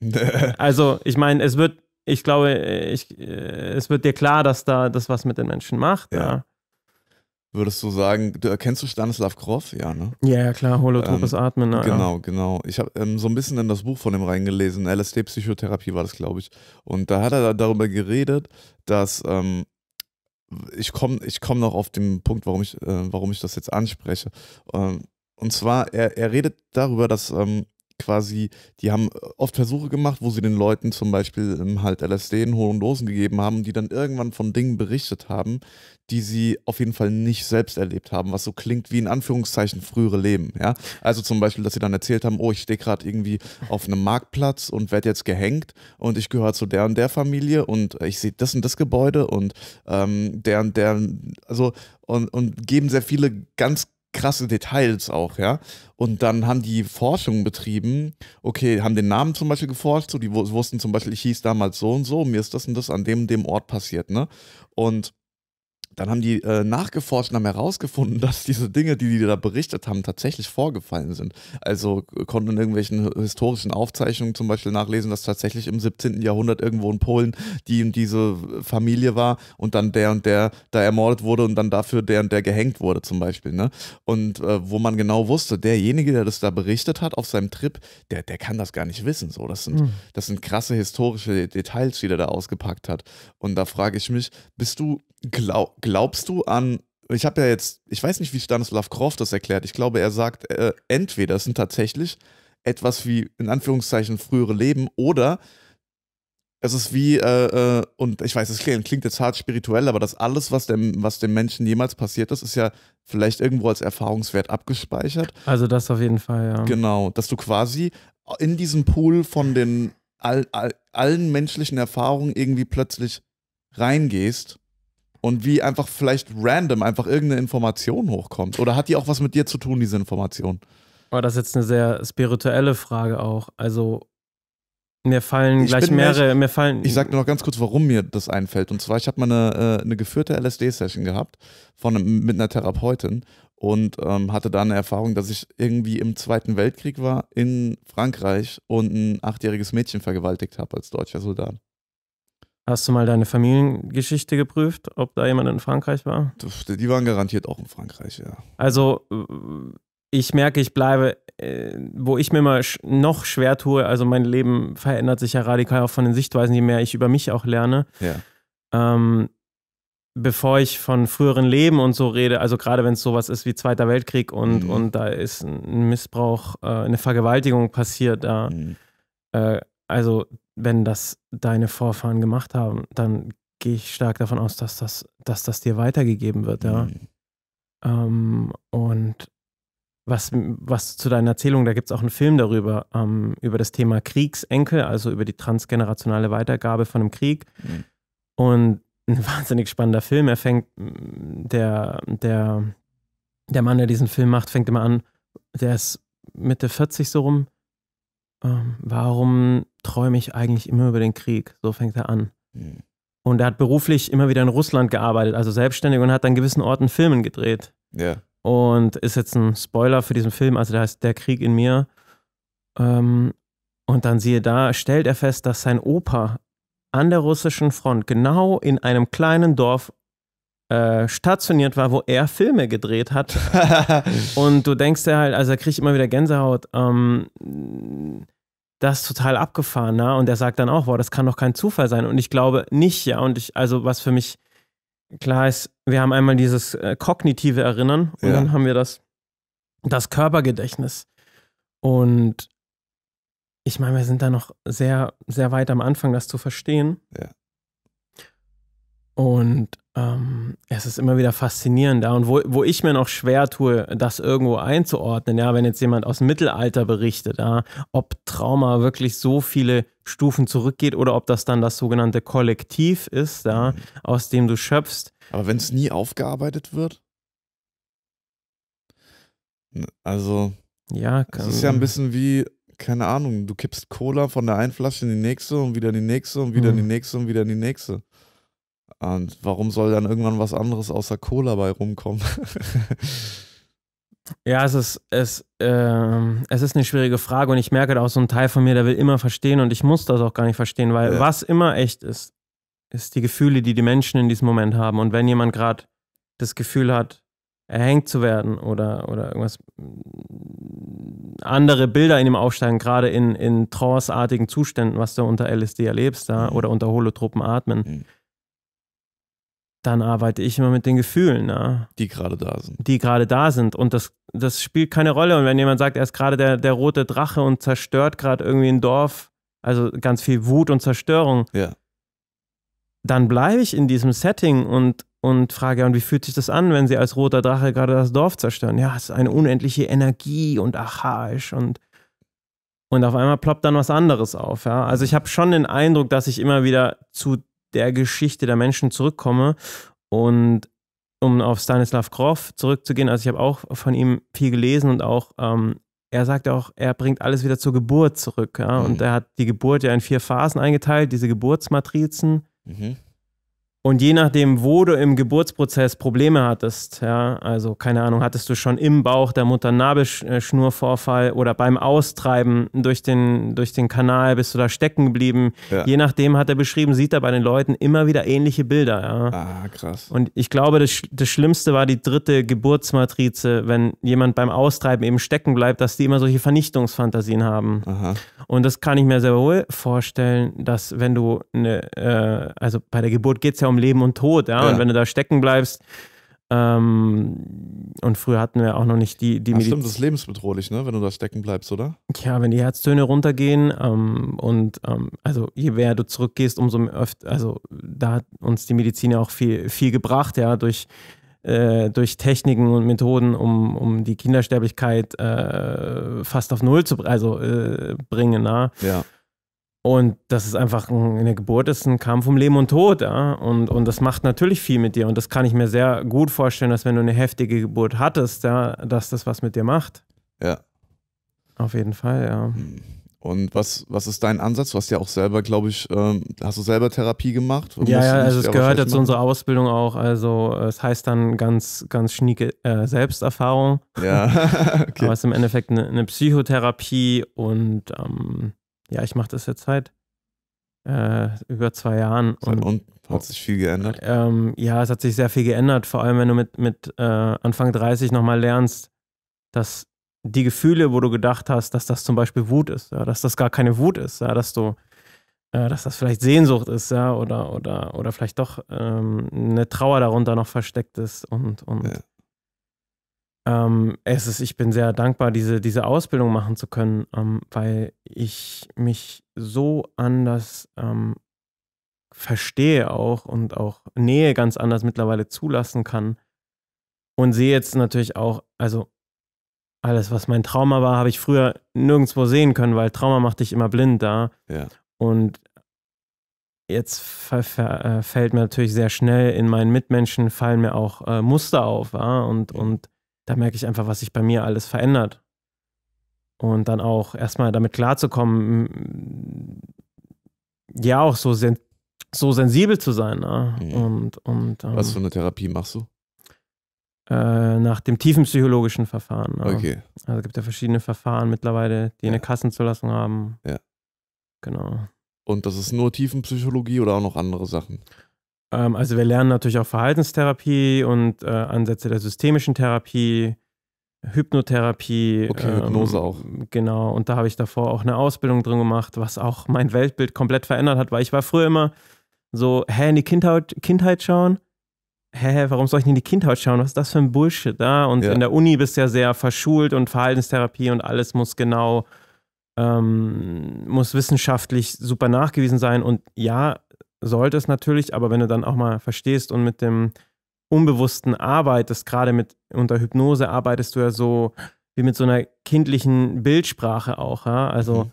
also, ich meine, es wird, ich glaube, ich, äh, es wird dir klar, dass da das was mit den Menschen macht. Ja. ja. Würdest du sagen, du erkennst du Stanislav Grof? Ja, ne? Ja, klar, holotropes ähm, Atmen. Na, genau, ja. genau. genau. Ich habe ähm, so ein bisschen in das Buch von ihm reingelesen, LSD-Psychotherapie war das, glaube ich. Und da hat er darüber geredet, dass ähm, ich komme ich komm noch auf den Punkt, warum ich, äh, warum ich das jetzt anspreche. Ähm, und zwar, er, er redet darüber, dass ähm, quasi, die haben oft Versuche gemacht, wo sie den Leuten zum Beispiel ähm, halt LSD in hohen Dosen gegeben haben, die dann irgendwann von Dingen berichtet haben, die sie auf jeden Fall nicht selbst erlebt haben, was so klingt wie in Anführungszeichen frühere Leben. Ja? Also zum Beispiel, dass sie dann erzählt haben, oh, ich stehe gerade irgendwie auf einem Marktplatz und werde jetzt gehängt und ich gehöre zu der und der Familie und äh, ich sehe das und das Gebäude und ähm, der und der, also und, und geben sehr viele ganz krasse Details auch, ja. Und dann haben die Forschung betrieben, okay, haben den Namen zum Beispiel geforscht, so, die wussten zum Beispiel, ich hieß damals so und so, mir ist das und das an dem und dem Ort passiert, ne? Und dann haben die äh, nachgeforscht und haben herausgefunden, dass diese Dinge, die die da berichtet haben, tatsächlich vorgefallen sind. Also äh, konnten in irgendwelchen historischen Aufzeichnungen zum Beispiel nachlesen, dass tatsächlich im 17. Jahrhundert irgendwo in Polen die und diese äh, Familie war und dann der und der da ermordet wurde und dann dafür der und der gehängt wurde zum Beispiel. Ne? Und äh, wo man genau wusste, derjenige, der das da berichtet hat auf seinem Trip, der, der kann das gar nicht wissen. So, das sind, mhm. das sind krasse historische Details, die der da ausgepackt hat. Und da frage ich mich, bist du glaub, Glaubst du an, ich habe ja jetzt, ich weiß nicht, wie Stanislav Kroff das erklärt. Ich glaube, er sagt, äh, entweder es sind tatsächlich etwas wie in Anführungszeichen frühere Leben oder es ist wie, äh, äh, und ich weiß, es klingt, klingt, jetzt hart spirituell, aber das alles, was dem, was dem Menschen jemals passiert ist, ist ja vielleicht irgendwo als Erfahrungswert abgespeichert. Also das auf jeden Fall, ja. Genau, dass du quasi in diesem Pool von den all, all, allen menschlichen Erfahrungen irgendwie plötzlich reingehst und wie einfach vielleicht random einfach irgendeine Information hochkommt. Oder hat die auch was mit dir zu tun, diese Information? Aber das ist jetzt eine sehr spirituelle Frage auch. Also mir fallen ich gleich mehrere, echt, mir fallen. Ich sag nur noch ganz kurz, warum mir das einfällt. Und zwar, ich habe mal eine, äh, eine geführte LSD-Session gehabt von, ähm, mit einer Therapeutin und ähm, hatte da eine Erfahrung, dass ich irgendwie im Zweiten Weltkrieg war in Frankreich und ein achtjähriges Mädchen vergewaltigt habe als deutscher Soldat. Hast du mal deine Familiengeschichte geprüft, ob da jemand in Frankreich war? Die waren garantiert auch in Frankreich, ja. Also ich merke, ich bleibe, äh, wo ich mir mal noch schwer tue, also mein Leben verändert sich ja radikal auch von den Sichtweisen, je mehr ich über mich auch lerne. Ja. Ähm, bevor ich von früheren Leben und so rede, also gerade wenn es sowas ist wie Zweiter Weltkrieg und, mhm. und da ist ein Missbrauch, äh, eine Vergewaltigung passiert, da, mhm. äh, also wenn das deine Vorfahren gemacht haben, dann gehe ich stark davon aus, dass das, dass das dir weitergegeben wird, ja. Mhm. Ähm, und was, was zu deiner Erzählung, da gibt es auch einen Film darüber, ähm, über das Thema Kriegsenkel, also über die transgenerationale Weitergabe von einem Krieg. Mhm. Und ein wahnsinnig spannender Film. Er fängt, der, der, der Mann, der diesen Film macht, fängt immer an, der ist Mitte 40 so rum, ähm, warum träume ich eigentlich immer über den Krieg? So fängt er an. Mhm. Und er hat beruflich immer wieder in Russland gearbeitet, also selbstständig und hat an gewissen Orten Filmen gedreht. Ja. Und ist jetzt ein Spoiler für diesen Film, also der heißt Der Krieg in mir. Ähm, und dann siehe da, stellt er fest, dass sein Opa an der russischen Front genau in einem kleinen Dorf äh, stationiert war, wo er Filme gedreht hat. und du denkst ja halt, also er kriegt immer wieder Gänsehaut, ähm, das ist total abgefahren, na? Ne? Und er sagt dann auch, wow, das kann doch kein Zufall sein. Und ich glaube nicht, ja. Und ich, also was für mich klar ist, wir haben einmal dieses äh, kognitive Erinnern und ja. dann haben wir das, das Körpergedächtnis. Und ich meine, wir sind da noch sehr, sehr weit am Anfang, das zu verstehen. Ja. Und ähm, es ist immer wieder faszinierend da. Ja. Und wo, wo ich mir noch schwer tue, das irgendwo einzuordnen, ja, wenn jetzt jemand aus dem Mittelalter berichtet, ja, ob Trauma wirklich so viele Stufen zurückgeht oder ob das dann das sogenannte Kollektiv ist, ja, mhm. aus dem du schöpfst. Aber wenn es nie aufgearbeitet wird? Also. Ja, kann. Es ist ja ein bisschen wie, keine Ahnung, du kippst Cola von der einen Flasche in die nächste und wieder in die nächste und wieder mhm. in die mhm. nächste und wieder in die nächste. Und warum soll dann irgendwann was anderes außer Cola bei rumkommen? ja, es ist, es, äh, es ist eine schwierige Frage und ich merke da auch so ein Teil von mir, der will immer verstehen und ich muss das auch gar nicht verstehen, weil ja. was immer echt ist, ist die Gefühle, die die Menschen in diesem Moment haben. Und wenn jemand gerade das Gefühl hat, erhängt zu werden oder, oder irgendwas andere Bilder in ihm aufsteigen, gerade in, in tranceartigen Zuständen, was du unter LSD erlebst da mhm. oder unter Holotropen atmen. Mhm dann arbeite ich immer mit den Gefühlen. Ne? Die gerade da sind. Die gerade da sind. Und das, das spielt keine Rolle. Und wenn jemand sagt, er ist gerade der, der rote Drache und zerstört gerade irgendwie ein Dorf, also ganz viel Wut und Zerstörung, ja. dann bleibe ich in diesem Setting und, und frage, ja, und wie fühlt sich das an, wenn sie als roter Drache gerade das Dorf zerstören? Ja, es ist eine unendliche Energie und archaisch und. Und auf einmal ploppt dann was anderes auf. Ja? Also ich habe schon den Eindruck, dass ich immer wieder zu der Geschichte der Menschen zurückkomme. Und um auf Stanislav Grof zurückzugehen, also ich habe auch von ihm viel gelesen und auch, ähm, er sagt auch, er bringt alles wieder zur Geburt zurück. Ja? Mhm. Und er hat die Geburt ja in vier Phasen eingeteilt, diese Geburtsmatrizen. Mhm. Und je nachdem, wo du im Geburtsprozess Probleme hattest, ja, also keine Ahnung, hattest du schon im Bauch der Mutter Nabelschnurvorfall oder beim Austreiben durch den, durch den Kanal bist du da stecken geblieben. Ja. Je nachdem hat er beschrieben, sieht er bei den Leuten immer wieder ähnliche Bilder. Ja. Ah, krass. Und ich glaube, das, das Schlimmste war die dritte Geburtsmatrize, wenn jemand beim Austreiben eben stecken bleibt, dass die immer solche Vernichtungsfantasien haben. Aha. Und das kann ich mir sehr wohl vorstellen, dass wenn du, eine, äh, also bei der Geburt geht es ja um um Leben und Tod. Ja? Und wenn du da stecken bleibst, ähm, und früher hatten wir auch noch nicht die, die Ach, Stimmt, das ist lebensbedrohlich, ne? wenn du da stecken bleibst, oder? Ja, wenn die Herztöne runtergehen ähm, und ähm, also je mehr du zurückgehst, umso öfter, also da hat uns die Medizin ja auch viel, viel gebracht, ja, durch, äh, durch Techniken und Methoden, um, um die Kindersterblichkeit äh, fast auf Null zu also, äh, bringen. Na? Ja. Und das ist einfach eine Geburt ist, ein Kampf um Leben und Tod. Ja? Und, und das macht natürlich viel mit dir. Und das kann ich mir sehr gut vorstellen, dass wenn du eine heftige Geburt hattest, ja, dass das was mit dir macht. Ja. Auf jeden Fall, ja. Hm. Und was, was ist dein Ansatz? Du hast ja auch selber, glaube ich, ähm, hast du selber Therapie gemacht? Ja, ja, also es gehört ja zu unserer Ausbildung auch. Also es heißt dann ganz, ganz schnieke äh, Selbsterfahrung. Ja. okay. Aber es ist im Endeffekt eine, eine Psychotherapie und ähm, ja, ich mache das jetzt seit äh, über zwei Jahren. Seit und, hat sich viel geändert? Ähm, ja, es hat sich sehr viel geändert, vor allem wenn du mit, mit äh, Anfang 30 nochmal lernst, dass die Gefühle, wo du gedacht hast, dass das zum Beispiel Wut ist, ja, dass das gar keine Wut ist, ja, dass du äh, dass das vielleicht Sehnsucht ist, ja, oder, oder, oder vielleicht doch ähm, eine Trauer darunter noch versteckt ist und, und ja ähm, es ist, ich bin sehr dankbar, diese, diese Ausbildung machen zu können, ähm, weil ich mich so anders ähm, verstehe auch und auch Nähe ganz anders mittlerweile zulassen kann. Und sehe jetzt natürlich auch, also alles, was mein Trauma war, habe ich früher nirgendwo sehen können, weil Trauma macht dich immer blind da. Ja. Und jetzt äh, fällt mir natürlich sehr schnell in meinen Mitmenschen, fallen mir auch äh, Muster auf. Ja? Und, mhm. und da merke ich einfach, was sich bei mir alles verändert. Und dann auch erstmal damit klarzukommen, mm, ja, auch so, sen so sensibel zu sein. Ne? Mhm. Und, und, ähm, was für ähm, eine Therapie machst du? Äh, nach dem tiefen psychologischen Verfahren. Ne? Okay. Also es gibt ja verschiedene Verfahren mittlerweile, die ja. eine Kassenzulassung haben. Ja. Genau. Und das ist nur Tiefenpsychologie oder auch noch andere Sachen? Ähm, also wir lernen natürlich auch Verhaltenstherapie und äh, Ansätze der systemischen Therapie, Hypnotherapie. Okay, ähm, Hypnose auch. Genau, und da habe ich davor auch eine Ausbildung drin gemacht, was auch mein Weltbild komplett verändert hat, weil ich war früher immer so, hä, in die Kindheit, Kindheit schauen? Hä, warum soll ich denn in die Kindheit schauen? Was ist das für ein Bullshit da? Und ja. in der Uni bist du ja sehr verschult und Verhaltenstherapie und alles muss genau, ähm, muss wissenschaftlich super nachgewiesen sein. Und ja, sollte es natürlich, aber wenn du dann auch mal verstehst und mit dem Unbewussten arbeitest, gerade mit unter Hypnose arbeitest du ja so wie mit so einer kindlichen Bildsprache auch. Ja? Also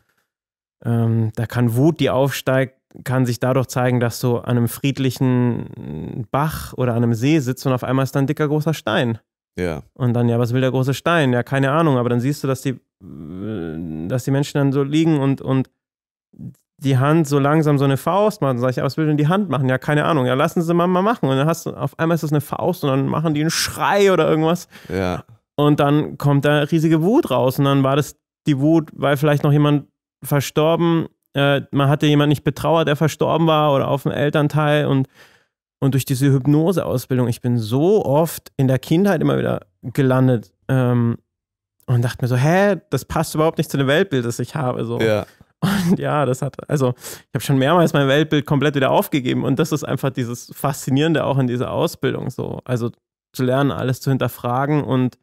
mhm. ähm, da kann Wut, die aufsteigt, kann sich dadurch zeigen, dass du an einem friedlichen Bach oder an einem See sitzt und auf einmal ist da ein dicker großer Stein. Ja. Und dann, ja, was will der große Stein? Ja, keine Ahnung, aber dann siehst du, dass die, dass die Menschen dann so liegen und, und die Hand so langsam so eine Faust machen. Sag ich, aber was will denn die Hand machen? Ja, keine Ahnung. Ja, lassen sie mal machen. Und dann hast du, auf einmal ist das eine Faust und dann machen die einen Schrei oder irgendwas. Ja. Und dann kommt da riesige Wut raus. Und dann war das die Wut, weil vielleicht noch jemand verstorben, äh, man hatte jemanden nicht betrauert, der verstorben war oder auf dem Elternteil und und durch diese Hypnoseausbildung, ich bin so oft in der Kindheit immer wieder gelandet ähm, und dachte mir so, hä, das passt überhaupt nicht zu dem Weltbild, das ich habe. So. Ja. Und ja, das hat, also ich habe schon mehrmals mein Weltbild komplett wieder aufgegeben und das ist einfach dieses Faszinierende auch in dieser Ausbildung so. Also zu lernen, alles zu hinterfragen und,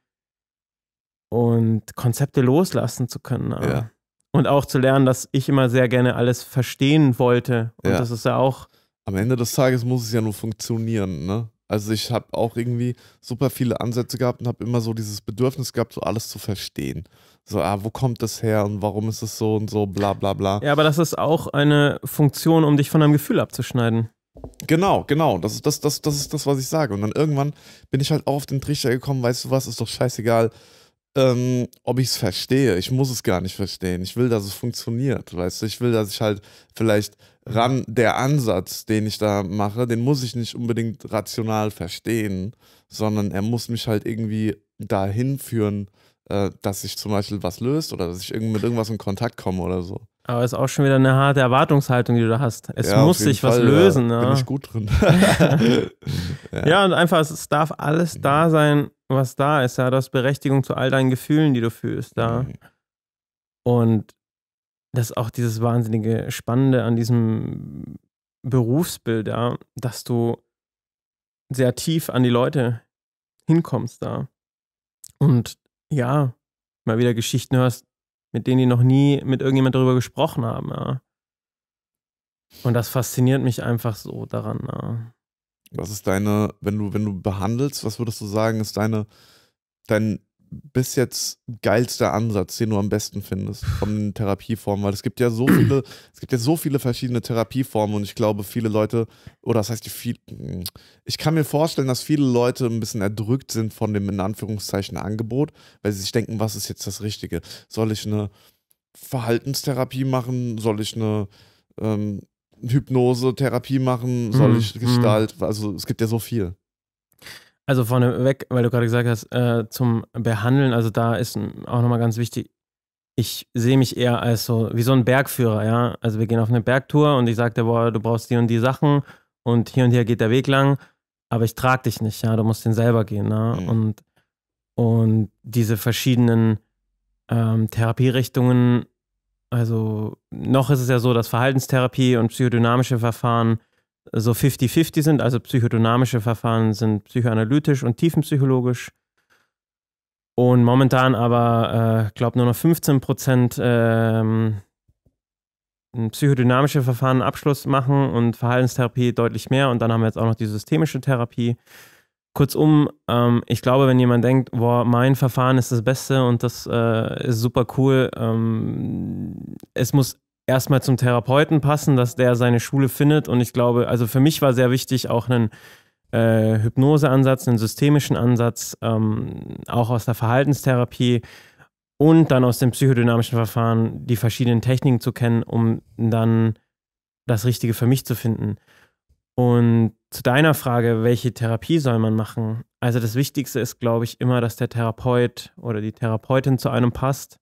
und Konzepte loslassen zu können. Ja. Und auch zu lernen, dass ich immer sehr gerne alles verstehen wollte. Und ja. das ist ja auch. Am Ende des Tages muss es ja nur funktionieren, ne? Also ich habe auch irgendwie super viele Ansätze gehabt und habe immer so dieses Bedürfnis gehabt, so alles zu verstehen. So, ah, wo kommt das her und warum ist es so und so, bla bla bla. Ja, aber das ist auch eine Funktion, um dich von deinem Gefühl abzuschneiden. Genau, genau. Das ist das, das, das ist das, was ich sage. Und dann irgendwann bin ich halt auch auf den Trichter gekommen, weißt du was, ist doch scheißegal, ähm, ob ich es verstehe. Ich muss es gar nicht verstehen. Ich will, dass es funktioniert, weißt du. Ich will, dass ich halt vielleicht ran, der Ansatz, den ich da mache, den muss ich nicht unbedingt rational verstehen, sondern er muss mich halt irgendwie dahin führen, äh, dass sich zum Beispiel was löst oder dass ich irgend mit irgendwas in Kontakt komme oder so. Aber ist auch schon wieder eine harte Erwartungshaltung, die du da hast. Es ja, muss sich Fall, was lösen. Da ja. bin ich gut drin. ja. ja. und einfach, es darf alles da sein, was da ist. Ja, du Berechtigung zu all deinen Gefühlen, die du fühlst. Da. Und das ist auch dieses wahnsinnige Spannende an diesem Berufsbild da, dass du sehr tief an die Leute hinkommst da. Und ja, mal wieder Geschichten hörst, mit denen die noch nie mit irgendjemand darüber gesprochen haben. Ja. Und das fasziniert mich einfach so daran. Ja. Was ist deine, wenn du, wenn du behandelst, was würdest du sagen, ist deine, dein bis jetzt geilster Ansatz, den du am besten findest von Therapieformen? Weil es gibt ja so viele, es gibt ja so viele verschiedene Therapieformen und ich glaube, viele Leute, oder das heißt, viel, hm, ich kann mir vorstellen, dass viele Leute ein bisschen erdrückt sind von dem in Anführungszeichen Angebot, weil sie sich denken, was ist jetzt das Richtige? Soll ich eine Verhaltenstherapie machen? Soll ich eine ähm, Hypnose-Therapie machen? Soll mhm, ich mhm. Gestalt? Also es gibt ja so viel. Also vorne weg, weil du gerade gesagt hast, äh, zum Behandeln, also da ist auch nochmal ganz wichtig, ich sehe mich eher als so, wie so ein Bergführer, ja. Also wir gehen auf eine Bergtour und ich sage dir, boah, du brauchst die und die Sachen und hier und hier geht der Weg lang, aber ich trage dich nicht, ja, du musst den selber gehen, ne? Mhm. Und, und diese verschiedenen ähm, Therapierichtungen, also noch ist es ja so, dass Verhaltenstherapie und psychodynamische Verfahren so 50-50 sind. Also psychodynamische Verfahren sind psychoanalytisch und tiefenpsychologisch. Und momentan aber, äh, glaube nur noch 15 Prozent ähm, psychodynamische Verfahren Abschluss machen und Verhaltenstherapie deutlich mehr. Und dann haben wir jetzt auch noch die systemische Therapie. Kurzum, ähm, ich glaube, wenn jemand denkt, boah, mein Verfahren ist das Beste und das äh, ist super cool, ähm, es muss erstmal zum Therapeuten passen, dass der seine Schule findet. Und ich glaube, also für mich war sehr wichtig, auch einen äh, Hypnoseansatz, einen systemischen Ansatz, ähm, auch aus der Verhaltenstherapie und dann aus dem psychodynamischen Verfahren die verschiedenen Techniken zu kennen, um dann das Richtige für mich zu finden. Und zu deiner Frage, welche Therapie soll man machen? Also das Wichtigste ist, glaube ich, immer, dass der Therapeut oder die Therapeutin zu einem passt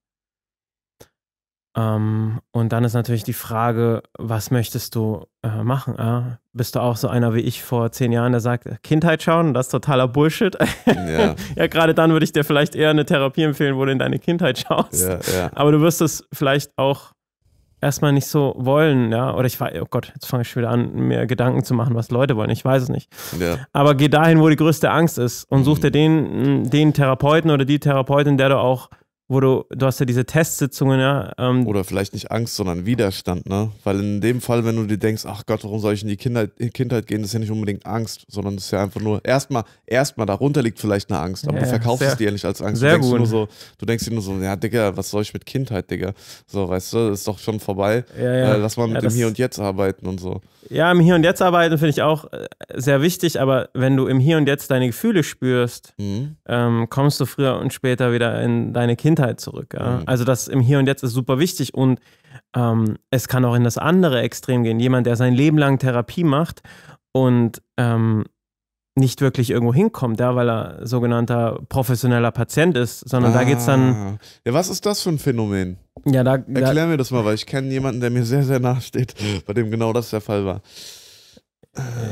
ähm, und dann ist natürlich die Frage, was möchtest du äh, machen? Äh? Bist du auch so einer wie ich vor zehn Jahren, der sagt, Kindheit schauen, das ist totaler Bullshit? Ja, ja gerade dann würde ich dir vielleicht eher eine Therapie empfehlen, wo du in deine Kindheit schaust. Ja, ja. Aber du wirst es vielleicht auch erstmal nicht so wollen, ja, oder ich weiß, oh Gott, jetzt fange ich wieder an, mir Gedanken zu machen, was Leute wollen, ich weiß es nicht. Ja. Aber geh dahin, wo die größte Angst ist und such dir mhm. den, den Therapeuten oder die Therapeutin, der du auch wo du, du hast ja diese Testsitzungen, ja. Ähm Oder vielleicht nicht Angst, sondern Widerstand, ne? Weil in dem Fall, wenn du dir denkst, ach Gott, warum soll ich in die Kindheit, in Kindheit gehen, das ist ja nicht unbedingt Angst, sondern das ist ja einfach nur, erstmal, erstmal darunter liegt vielleicht eine Angst, aber ja, du verkaufst sehr, es dir ja nicht als Angst. Sehr du denkst gut. nur so, du denkst dir nur so, ja, Digga, was soll ich mit Kindheit, Digga? So, weißt du, ist doch schon vorbei. Ja, ja. Äh, lass mal mit dem Hier und Jetzt arbeiten und so. Ja, im Hier und Jetzt arbeiten finde ich auch äh, sehr wichtig, aber wenn du im Hier und Jetzt deine Gefühle spürst, mhm. ähm, kommst du früher und später wieder in deine Kindheit Kindheit zurück. Ja? Mhm. Also das im Hier und Jetzt ist super wichtig und ähm, es kann auch in das andere Extrem gehen. Jemand, der sein Leben lang Therapie macht und ähm, nicht wirklich irgendwo hinkommt, ja, weil er sogenannter professioneller Patient ist, sondern ah. da geht es dann. Ja, was ist das für ein Phänomen? Ja, da, Erklär da, mir das mal, weil ich kenne jemanden, der mir sehr, sehr nahe steht, bei dem genau das der Fall war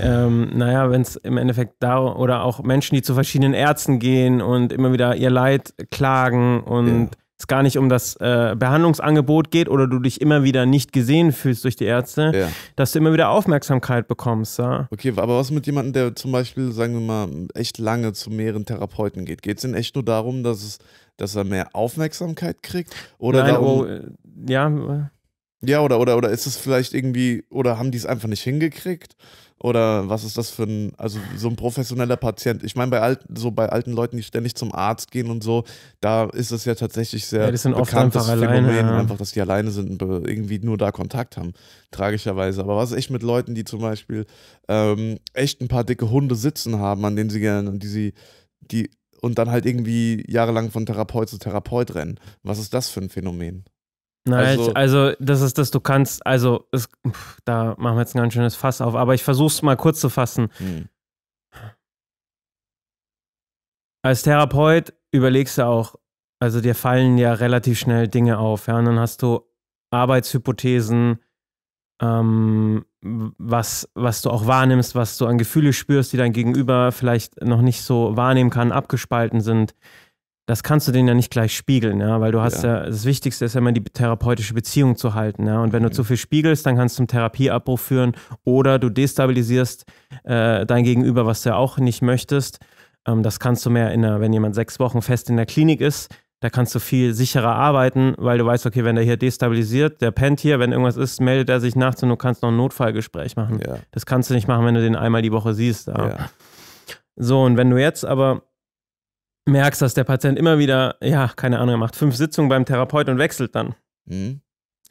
ähm, naja, wenn es im Endeffekt da oder auch Menschen, die zu verschiedenen Ärzten gehen und immer wieder ihr Leid klagen und ja. es gar nicht um das äh, Behandlungsangebot geht oder du dich immer wieder nicht gesehen fühlst durch die Ärzte, ja. dass du immer wieder Aufmerksamkeit bekommst. Ja? Okay, aber was mit jemandem, der zum Beispiel, sagen wir mal, echt lange zu mehreren Therapeuten geht? Geht es denn echt nur darum, dass, es, dass er mehr Aufmerksamkeit kriegt? Oder Nein, darum, oh, äh, ja. Äh. Ja, oder, oder, oder ist es vielleicht irgendwie, oder haben die es einfach nicht hingekriegt? Oder was ist das für ein, also so ein professioneller Patient? Ich meine, bei alten, so bei alten Leuten, die ständig zum Arzt gehen und so, da ist es ja tatsächlich sehr ja, das sind bekanntes einfach Phänomen, alleine, ja. einfach, dass die alleine sind und irgendwie nur da Kontakt haben, tragischerweise. Aber was ist echt mit Leuten, die zum Beispiel ähm, echt ein paar dicke Hunde sitzen haben, an denen sie gerne, die sie, die und dann halt irgendwie jahrelang von Therapeut zu Therapeut rennen. Was ist das für ein Phänomen? Nein, also, also, das ist das, du kannst, also es, da machen wir jetzt ein ganz schönes Fass auf, aber ich versuche es mal kurz zu fassen. Hm. Als Therapeut überlegst du auch, also dir fallen ja relativ schnell Dinge auf, ja, und dann hast du Arbeitshypothesen, ähm, was, was du auch wahrnimmst, was du an Gefühle spürst, die dein Gegenüber vielleicht noch nicht so wahrnehmen kann, abgespalten sind das kannst du denen ja nicht gleich spiegeln, ja, weil du hast ja, ja das Wichtigste ist ja immer die therapeutische Beziehung zu halten, ja. Und wenn du zu viel spiegelst, dann kannst du zum Therapieabbruch führen oder du destabilisierst äh, dein Gegenüber, was du ja auch nicht möchtest. Ähm, das kannst du mehr in der, wenn jemand sechs Wochen fest in der Klinik ist, da kannst du viel sicherer arbeiten, weil du weißt, okay, wenn der hier destabilisiert, der pennt hier, wenn irgendwas ist, meldet er sich nachts und du kannst noch ein Notfallgespräch machen. Ja. Das kannst du nicht machen, wenn du den einmal die Woche siehst. Ja. So, und wenn du jetzt aber merkst, dass der Patient immer wieder, ja, keine Ahnung, macht fünf Sitzungen beim Therapeut und wechselt dann. Mhm.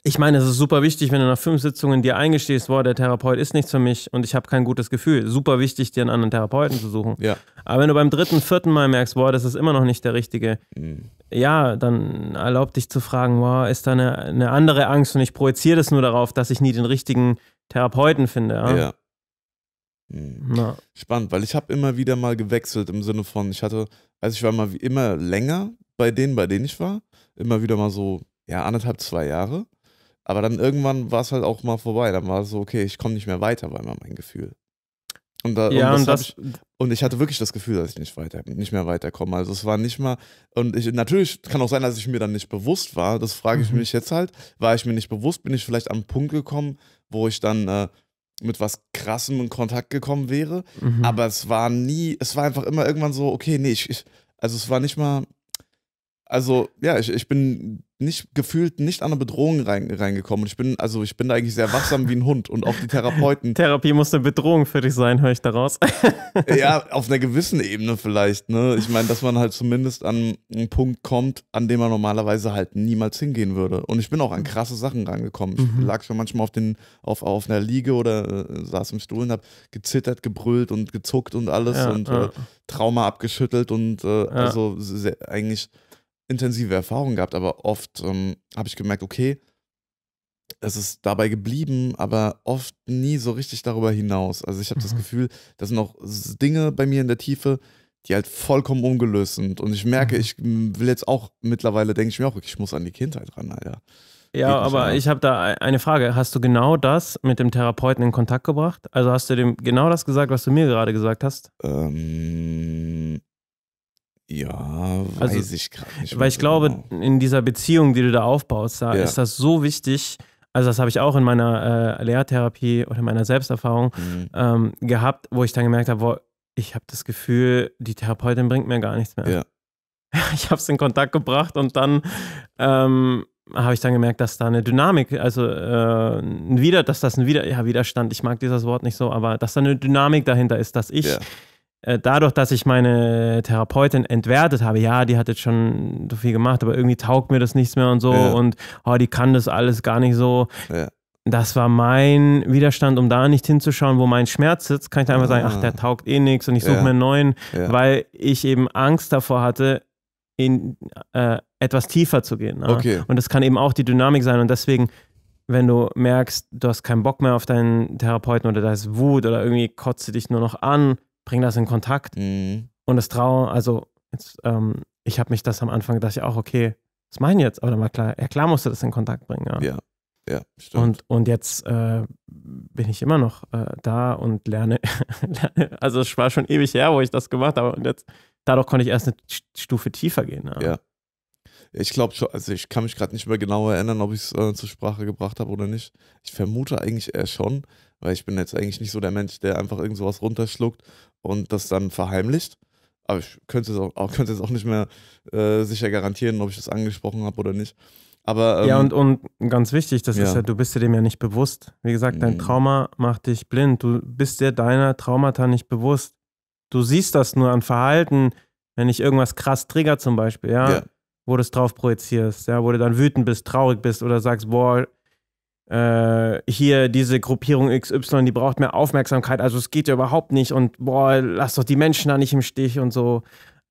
Ich meine, es ist super wichtig, wenn du nach fünf Sitzungen dir eingestehst, boah, der Therapeut ist nichts für mich und ich habe kein gutes Gefühl. Super wichtig, dir einen anderen Therapeuten zu suchen. Ja. Aber wenn du beim dritten, vierten Mal merkst, boah, das ist immer noch nicht der richtige, mhm. ja, dann erlaub dich zu fragen, boah, ist da eine, eine andere Angst und ich projiziere das nur darauf, dass ich nie den richtigen Therapeuten finde. Ja. ja. Hm. Spannend, weil ich habe immer wieder mal gewechselt im Sinne von, ich hatte, also ich war mal wie immer länger bei denen, bei denen ich war, immer wieder mal so, ja, anderthalb, zwei Jahre. Aber dann irgendwann war es halt auch mal vorbei. Dann war es so, okay, ich komme nicht mehr weiter, war immer mein Gefühl. Und, da, ja, und, das und, das, ich, und ich hatte wirklich das Gefühl, dass ich nicht weiter, nicht mehr weiterkomme. Also es war nicht mal, und ich, natürlich kann auch sein, dass ich mir dann nicht bewusst war, das frage ich mhm. mich jetzt halt, war ich mir nicht bewusst, bin ich vielleicht am Punkt gekommen, wo ich dann äh, mit was krassem in Kontakt gekommen wäre. Mhm. Aber es war nie, es war einfach immer irgendwann so, okay, nee, ich, ich also es war nicht mal, also ja, ich, ich bin nicht gefühlt nicht an eine Bedrohung rein, reingekommen. ich bin, also ich bin da eigentlich sehr wachsam wie ein Hund und auch die Therapeuten. Therapie muss eine Bedrohung für dich sein, höre ich daraus. ja, auf einer gewissen Ebene vielleicht, ne? Ich meine, dass man halt zumindest an einen Punkt kommt, an dem man normalerweise halt niemals hingehen würde. Und ich bin auch an krasse Sachen reingekommen. Ich mhm. lag schon manchmal auf den, auf, auf einer Liege oder äh, saß im Stuhl und habe gezittert, gebrüllt und gezuckt und alles ja, und ja. Äh, Trauma abgeschüttelt und äh, ja. also sehr, eigentlich intensive Erfahrungen gehabt, aber oft ähm, habe ich gemerkt, okay, es ist dabei geblieben, aber oft nie so richtig darüber hinaus. Also ich habe mhm. das Gefühl, das sind noch Dinge bei mir in der Tiefe, die halt vollkommen ungelöst sind. Und ich merke, mhm. ich will jetzt auch, mittlerweile denke ich mir auch, ich muss an die Kindheit ran, Alter. Ja, aber an. ich habe da e-, eine Frage. Hast du genau das mit dem Therapeuten in Kontakt gebracht? Also hast du dem genau das gesagt, was du mir gerade gesagt hast? Ähm, ja, also, weiß also, ich gerade nicht. Weil ich glaube, genau. in dieser Beziehung, die du da aufbaust, da ja. ist das so wichtig. Also, das habe ich auch in meiner äh, Lehrtherapie oder meiner Selbsterfahrung mhm. ähm, gehabt, wo ich dann gemerkt habe, ich habe das Gefühl, die Therapeutin bringt mir gar nichts mehr. Ja. Ich habe es in Kontakt gebracht und dann ähm, habe ich dann gemerkt, dass da eine Dynamik, also äh, ein dass das ein Wider, ja, Widerstand, ich mag dieses Wort nicht so, aber dass da eine Dynamik dahinter ist, dass ich ja äh, dadurch, dass ich meine Therapeutin entwertet habe, ja, die hat jetzt schon so viel gemacht, aber irgendwie taugt mir das nichts mehr und so ja. und oh, die kann das alles gar nicht so. Ja. Das war mein Widerstand, um da nicht hinzuschauen, wo mein Schmerz sitzt, kann ich da einfach ah. sagen, ach, der ah. taugt eh nichts und ich suche ja. mir einen neuen, weil ich eben Angst davor hatte, in äh, etwas tiefer zu gehen. Ne? Okay. Und das kann eben auch die Dynamik sein und deswegen wenn du merkst, du hast keinen Bock mehr auf deinen Therapeuten oder da ist Wut oder irgendwie kotzt dich nur noch an, bring das in Kontakt. Mhm. Und das Trauen, also jetzt, ähm, ich habe mich das am Anfang gedacht, ja auch, okay, was meinen jetzt? Aber dann war klar, ja klar musst du das in Kontakt bringen. Ja, ja, ja stimmt. Und, und jetzt äh, bin ich immer noch äh, da und lerne, lerne, also es war schon ewig her, wo ich das gemacht habe und jetzt, dadurch konnte ich erst eine Stufe tiefer gehen. ja. ja. Ich glaube schon, also ich kann mich gerade nicht mehr genau erinnern, ob ich es äh, zur Sprache gebracht habe oder nicht. Ich vermute eigentlich eher schon, weil ich bin jetzt eigentlich nicht so der Mensch, der einfach irgend sowas runterschluckt und das dann verheimlicht. Aber ich könnte es auch, könnte jetzt auch nicht mehr äh, sicher garantieren, ob ich das angesprochen habe oder nicht. Aber, ähm, ja, und, und ganz wichtig, das ja. ist ja, du bist dir dem ja nicht bewusst. Wie gesagt, dein mhm. Trauma macht dich blind. Du bist dir deiner Traumata nicht bewusst. Du siehst das nur an Verhalten, wenn ich irgendwas krass trigger zum Beispiel, ja, ja. wo du es drauf projizierst, ja, wo du dann wütend bist, traurig bist oder sagst, boah, äh, hier diese Gruppierung XY, die braucht mehr Aufmerksamkeit, also es geht ja überhaupt nicht und boah, lass doch die Menschen da nicht im Stich und so.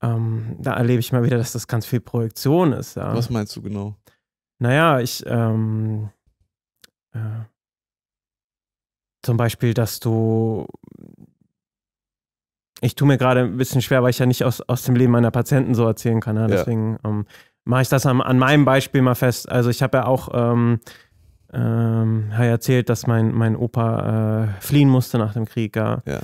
Ähm, da erlebe ich mal wieder, dass das ganz viel Projektion ist. Ja. Was meinst du genau? Naja, ich ähm, äh, zum Beispiel, dass du ich tue mir gerade ein bisschen schwer, weil ich ja nicht aus, aus dem Leben meiner Patienten so erzählen kann. Ja? Deswegen ähm, mache ich das an, an, meinem Beispiel mal fest. Also ich habe ja auch ähm, ähm, erzählt, dass mein, mein Opa äh, fliehen musste nach dem Krieg. Ja. ja.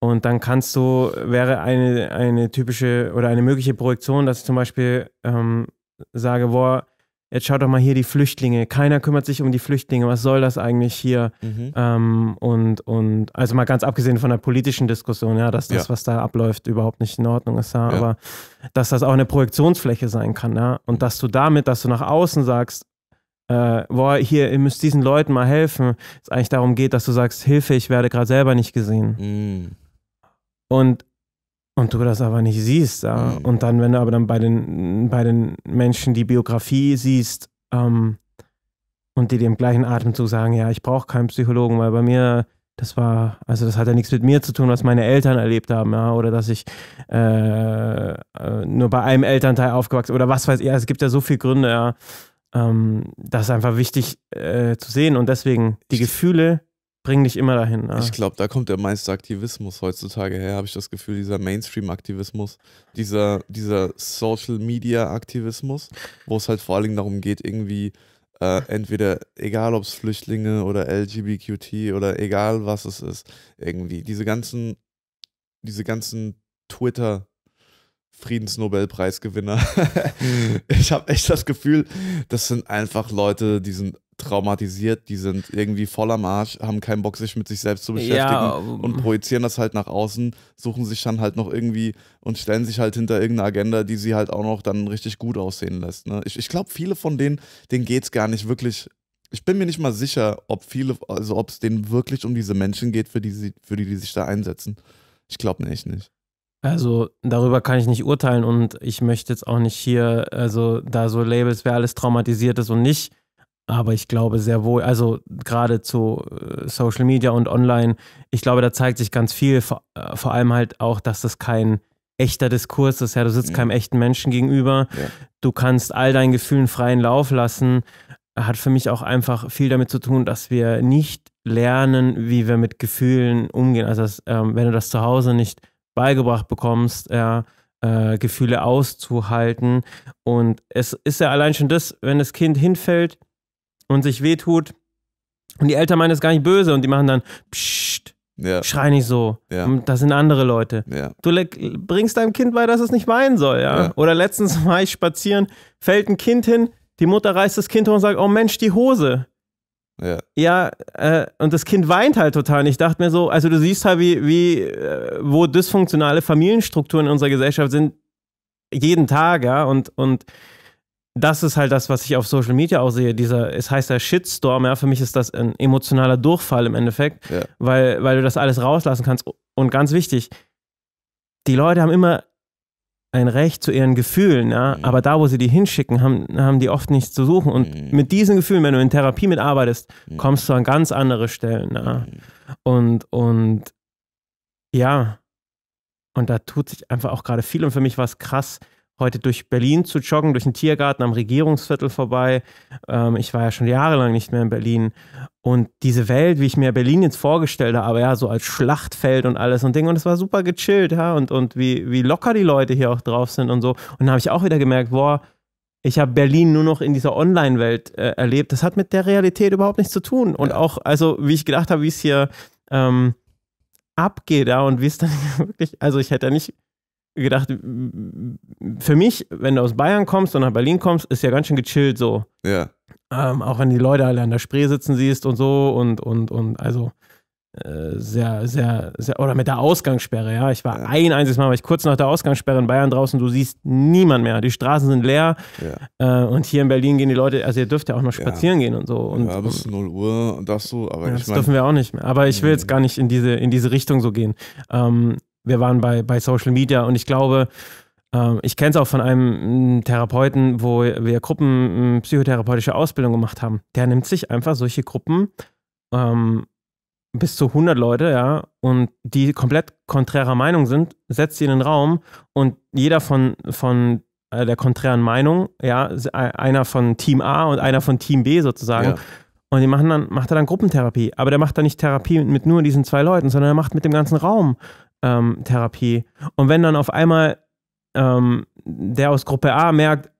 Und dann kannst du, wäre eine, eine typische oder eine mögliche Projektion, dass ich zum Beispiel ähm, sage, boah, jetzt schaut doch mal hier die Flüchtlinge. Keiner kümmert sich um die Flüchtlinge. Was soll das eigentlich hier? Mhm. Ähm, und, und also mal ganz abgesehen von der politischen Diskussion, ja, dass das, ja. was da abläuft, überhaupt nicht in Ordnung ist, ja, ja. aber dass das auch eine Projektionsfläche sein kann, ja. Und mhm. dass du damit, dass du nach außen sagst, äh, boah, hier, ihr müsst diesen Leuten mal helfen, es eigentlich darum geht, dass du sagst, Hilfe, ich werde gerade selber nicht gesehen. Mm. Und, und du das aber nicht siehst. Ja? Mm. Und dann, wenn du aber dann bei den, bei den Menschen die Biografie siehst ähm, und die dir im gleichen Atemzug sagen, ja, ich brauche keinen Psychologen, weil bei mir das war, also das hat ja nichts mit mir zu tun, was meine Eltern erlebt haben, ja, oder dass ich äh, äh nur bei einem Elternteil aufgewachsen oder was weiß ich, es gibt ja so viele Gründe, ja ähm, das ist einfach wichtig äh, zu sehen und deswegen die ich Gefühle bringen dich immer dahin. Ich glaube, da kommt der meiste Aktivismus heutzutage her, habe ich das Gefühl, dieser Mainstream-Aktivismus, dieser, dieser Social-Media-Aktivismus, wo es halt vor allen Dingen darum geht, irgendwie äh, entweder, egal ob es Flüchtlinge oder LGBT oder egal was es ist, irgendwie diese ganzen, diese ganzen Twitter- Friedensnobelpreisgewinner. Mhm. ich habe echt das Gefühl, das sind einfach Leute, die sind traumatisiert, die sind irgendwie voll am Arsch, haben keinen Bock, sich mit sich selbst zu beschäftigen ja. Ähm. und projizieren das halt nach außen, suchen sich dann halt noch irgendwie und stellen sich halt hinter irgendeine Agenda, die sie halt auch noch dann richtig gut aussehen lässt. Ne? Ich, ich glaube, viele von denen, denen geht es gar nicht wirklich. Ich bin mir nicht mal sicher, ob viele, also ob es denen wirklich um diese Menschen geht, für die, sie, für die, die sich da einsetzen. Ich glaube nämlich nicht. Also darüber kann ich nicht urteilen und ich möchte jetzt auch nicht hier, also da so Labels, wer alles traumatisiert ist und nicht. Aber ich glaube sehr wohl, also gerade zu äh, Social Media und online, ich glaube, da zeigt sich ganz viel, vor, äh, vor allem halt auch, dass das kein echter Diskurs ist. Ja, du sitzt ja. keinem echten Menschen gegenüber. Ja. Du kannst all deinen Gefühlen freien Lauf lassen. Hat für mich auch einfach viel damit zu tun, dass wir nicht lernen, wie wir mit Gefühlen umgehen. Also, dass, ähm, wenn du das zu Hause nicht beigebracht bekommst, ja, äh, Gefühle auszuhalten. Und es ist ja allein schon das, wenn das Kind hinfällt und sich wehtut und die Eltern meinen es gar nicht böse und die machen dann, psst, ja. schrei nicht so. Ja. Das sind andere Leute. Ja. Du bringst deinem Kind bei, dass es nicht weinen soll. Ja? Oder letztens war ich spazieren, fällt ein Kind hin, die Mutter reißt das Kind hoch und sagt, oh Mensch, die Hose. Ja, ja äh, und das Kind weint halt total. Und ich dachte mir so, also du siehst halt, wie, wie äh, wo dysfunktionale Familienstrukturen in unserer Gesellschaft sind, jeden Tag, ja, und, und das ist halt das, was ich auf Social Media auch sehe. Dieser, es heißt ja Shitstorm, ja, für mich ist das ein emotionaler Durchfall im Endeffekt, ja. weil, weil du das alles rauslassen kannst. Und ganz wichtig, die Leute haben immer ein Recht zu ihren Gefühlen, ja? Mhm. aber da, wo sie die hinschicken, haben, haben die oft nichts zu suchen. Und mhm. mit diesen Gefühlen, wenn du in Therapie mitarbeitest, mhm. kommst du an ganz andere Stellen. Ja? Mhm. Und, und ja, und da tut sich einfach auch gerade viel. Und für mich war es krass, heute durch Berlin zu joggen, durch den Tiergarten am Regierungsviertel vorbei. Ähm, ich war ja schon jahrelang nicht mehr in Berlin. Und diese Welt, wie ich mir Berlin jetzt vorgestellt habe, ja, so als Schlachtfeld und alles und Ding. Und es war super gechillt, ja, und, und wie, wie locker die Leute hier auch drauf sind und so. Und dann habe ich auch wieder gemerkt, boah, ich habe Berlin nur noch in dieser Online-Welt äh, erlebt. Das hat mit der Realität überhaupt nichts zu tun. Und ja. auch, also, wie ich gedacht habe, wie es hier ähm, abgeht, ja, und wie es dann wirklich, also ich hätte ja nicht gedacht, für mich, wenn du aus Bayern kommst und nach Berlin kommst, ist ja ganz schön gechillt so. Ja. Ähm, auch wenn die Leute alle an der Spree sitzen siehst und so und, und, und, also äh, sehr, sehr, sehr, oder mit der Ausgangssperre, ja. Ich war ja. ein einziges Mal, war ich kurz nach der Ausgangssperre in Bayern draußen, du siehst niemand mehr. Die Straßen sind leer ja. äh, und hier in Berlin gehen die Leute, also ihr dürft ja auch noch spazieren ja. gehen und so. Und, ja, bis 0 Uhr und das so, aber ja, ich Das mein, dürfen wir auch nicht mehr. Aber ich will jetzt mhm. gar nicht in diese, in diese Richtung so gehen. Ähm, wir waren bei, bei Social Media und ich glaube, ähm, ich kenne es auch von einem mm, Therapeuten, wo wir Gruppen mm, psychotherapeutische Ausbildung gemacht haben. Der nimmt sich einfach solche Gruppen, ähm, bis zu 100 Leute, ja, und die komplett konträrer Meinung sind, setzt sie in den Raum und jeder von, von äh, der konträren Meinung, ja, einer von Team A und einer von Team B sozusagen. Ja. Und die machen dann, macht er dann Gruppentherapie. Aber der macht dann nicht Therapie mit nur diesen zwei Leuten, sondern er macht mit dem ganzen Raum ähm, Therapie. Und wenn dann auf einmal ähm, der aus Gruppe A merkt,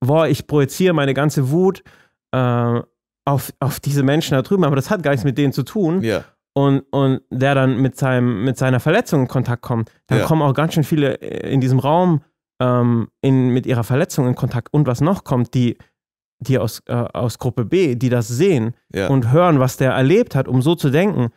boah, ich projiziere meine ganze Wut äh, auf, auf diese Menschen da drüben, aber das hat gar nichts mit denen zu tun. Ja. Und, und der dann mit, seinem, mit seiner Verletzung in Kontakt kommt, dann ja. kommen auch ganz schön viele äh, in diesem Raum ähm, in, mit ihrer Verletzung in Kontakt. Und was noch kommt, die, die aus, äh, aus Gruppe B, die das sehen ja. und hören, was der erlebt hat, um so zu denken,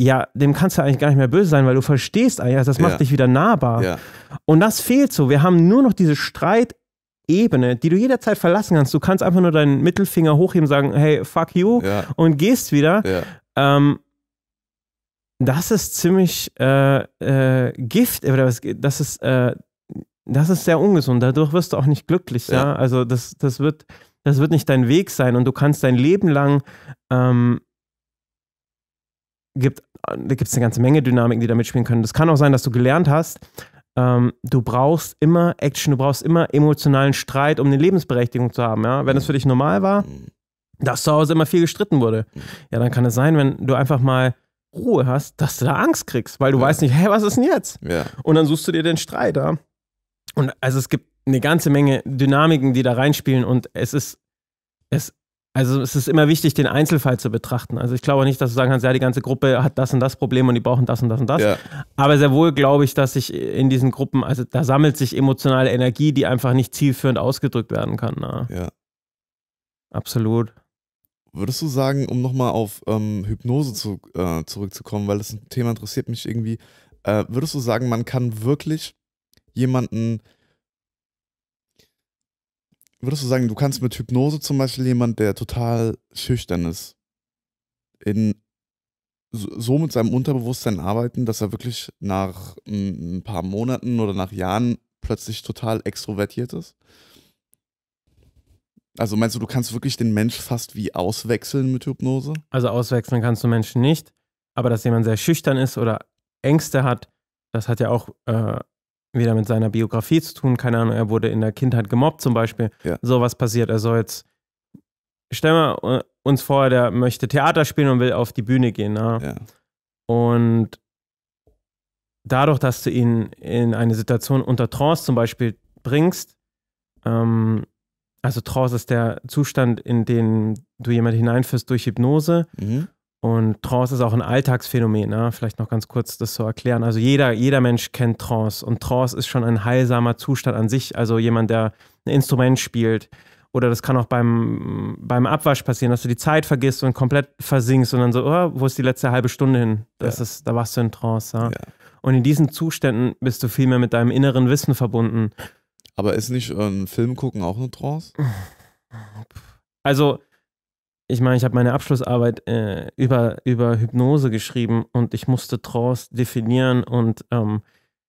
ja, dem kannst du eigentlich gar nicht mehr böse sein, weil du verstehst eigentlich, ah das macht ja. dich wieder nahbar. Ja. Und das fehlt so. Wir haben nur noch diese Streitebene, die du jederzeit verlassen kannst. Du kannst einfach nur deinen Mittelfinger hochheben und sagen, hey, fuck you, ja. und gehst wieder. Ähm, das ist ziemlich äh, äh, Gift, das ist, äh, das ist sehr ungesund. Dadurch wirst du auch nicht glücklich. Ja? Also das, das, wird, das wird nicht dein Weg sein und du kannst dein Leben lang ähm, gibt da gibt es eine ganze Menge Dynamiken, die da mitspielen können. Das kann auch sein, dass du gelernt hast, ähm, du brauchst immer Action, du brauchst immer emotionalen Streit, um eine Lebensberechtigung zu haben. Ja? Wenn es mhm. für dich normal war, mhm. dass zu Hause immer viel gestritten wurde, mhm. ja, dann kann es sein, wenn du einfach mal Ruhe hast, dass du da Angst kriegst, weil du ja. weißt nicht, hey, was ist denn jetzt? Ja. Und dann suchst du dir den Streit. Ja? Und also es gibt eine ganze Menge Dynamiken, die da reinspielen und es ist, es also es ist immer wichtig, den Einzelfall zu betrachten. Also ich glaube nicht, dass du sagen kannst, ja, die ganze Gruppe hat das und das Problem und die brauchen das und das und das. Ja. Aber sehr wohl glaube ich, dass sich in diesen Gruppen, also da sammelt sich emotionale Energie, die einfach nicht zielführend ausgedrückt werden kann. Na. Ne? Ja. Absolut. Würdest du sagen, um nochmal auf ähm, Hypnose zu, äh, zurückzukommen, weil das Thema interessiert mich irgendwie, äh, würdest du sagen, man kann wirklich jemanden würdest du sagen, du kannst mit Hypnose zum Beispiel jemand, der total schüchtern ist, in, so mit seinem Unterbewusstsein arbeiten, dass er wirklich nach ein paar Monaten oder nach Jahren plötzlich total extrovertiert ist? Also meinst du, du kannst wirklich den Mensch fast wie auswechseln mit Hypnose? Also auswechseln kannst du Menschen nicht, aber dass jemand sehr schüchtern ist oder Ängste hat, das hat ja auch äh, wieder mit seiner Biografie zu tun. Keine Ahnung, er wurde in der Kindheit gemobbt zum Beispiel. Ja. was passiert. Er soll also jetzt, stellen wir äh, uns vor, der möchte Theater spielen und will auf die Bühne gehen. Ja. Ne? ja. Und dadurch, dass du ihn in eine Situation unter Trance zum Beispiel bringst, ähm, also Trance ist der Zustand, in den du jemanden hineinführst durch Hypnose. Mhm. Und Trance ist auch ein Alltagsphänomen, ne? vielleicht noch ganz kurz das zu erklären. Also jeder, jeder Mensch kennt Trance und Trance ist schon ein heilsamer Zustand an sich. Also jemand, der ein Instrument spielt oder das kann auch beim, beim Abwasch passieren, dass du die Zeit vergisst und komplett versinkst und dann so, oh, wo ist die letzte halbe Stunde hin? Das ja. ist, da warst du in Trance. Ja? ja? Und in diesen Zuständen bist du viel mehr mit deinem inneren Wissen verbunden. Aber ist nicht ähm, Film gucken auch eine Trance? Also ich meine, ich habe meine Abschlussarbeit äh, über, über Hypnose geschrieben und ich musste Trance definieren und ähm,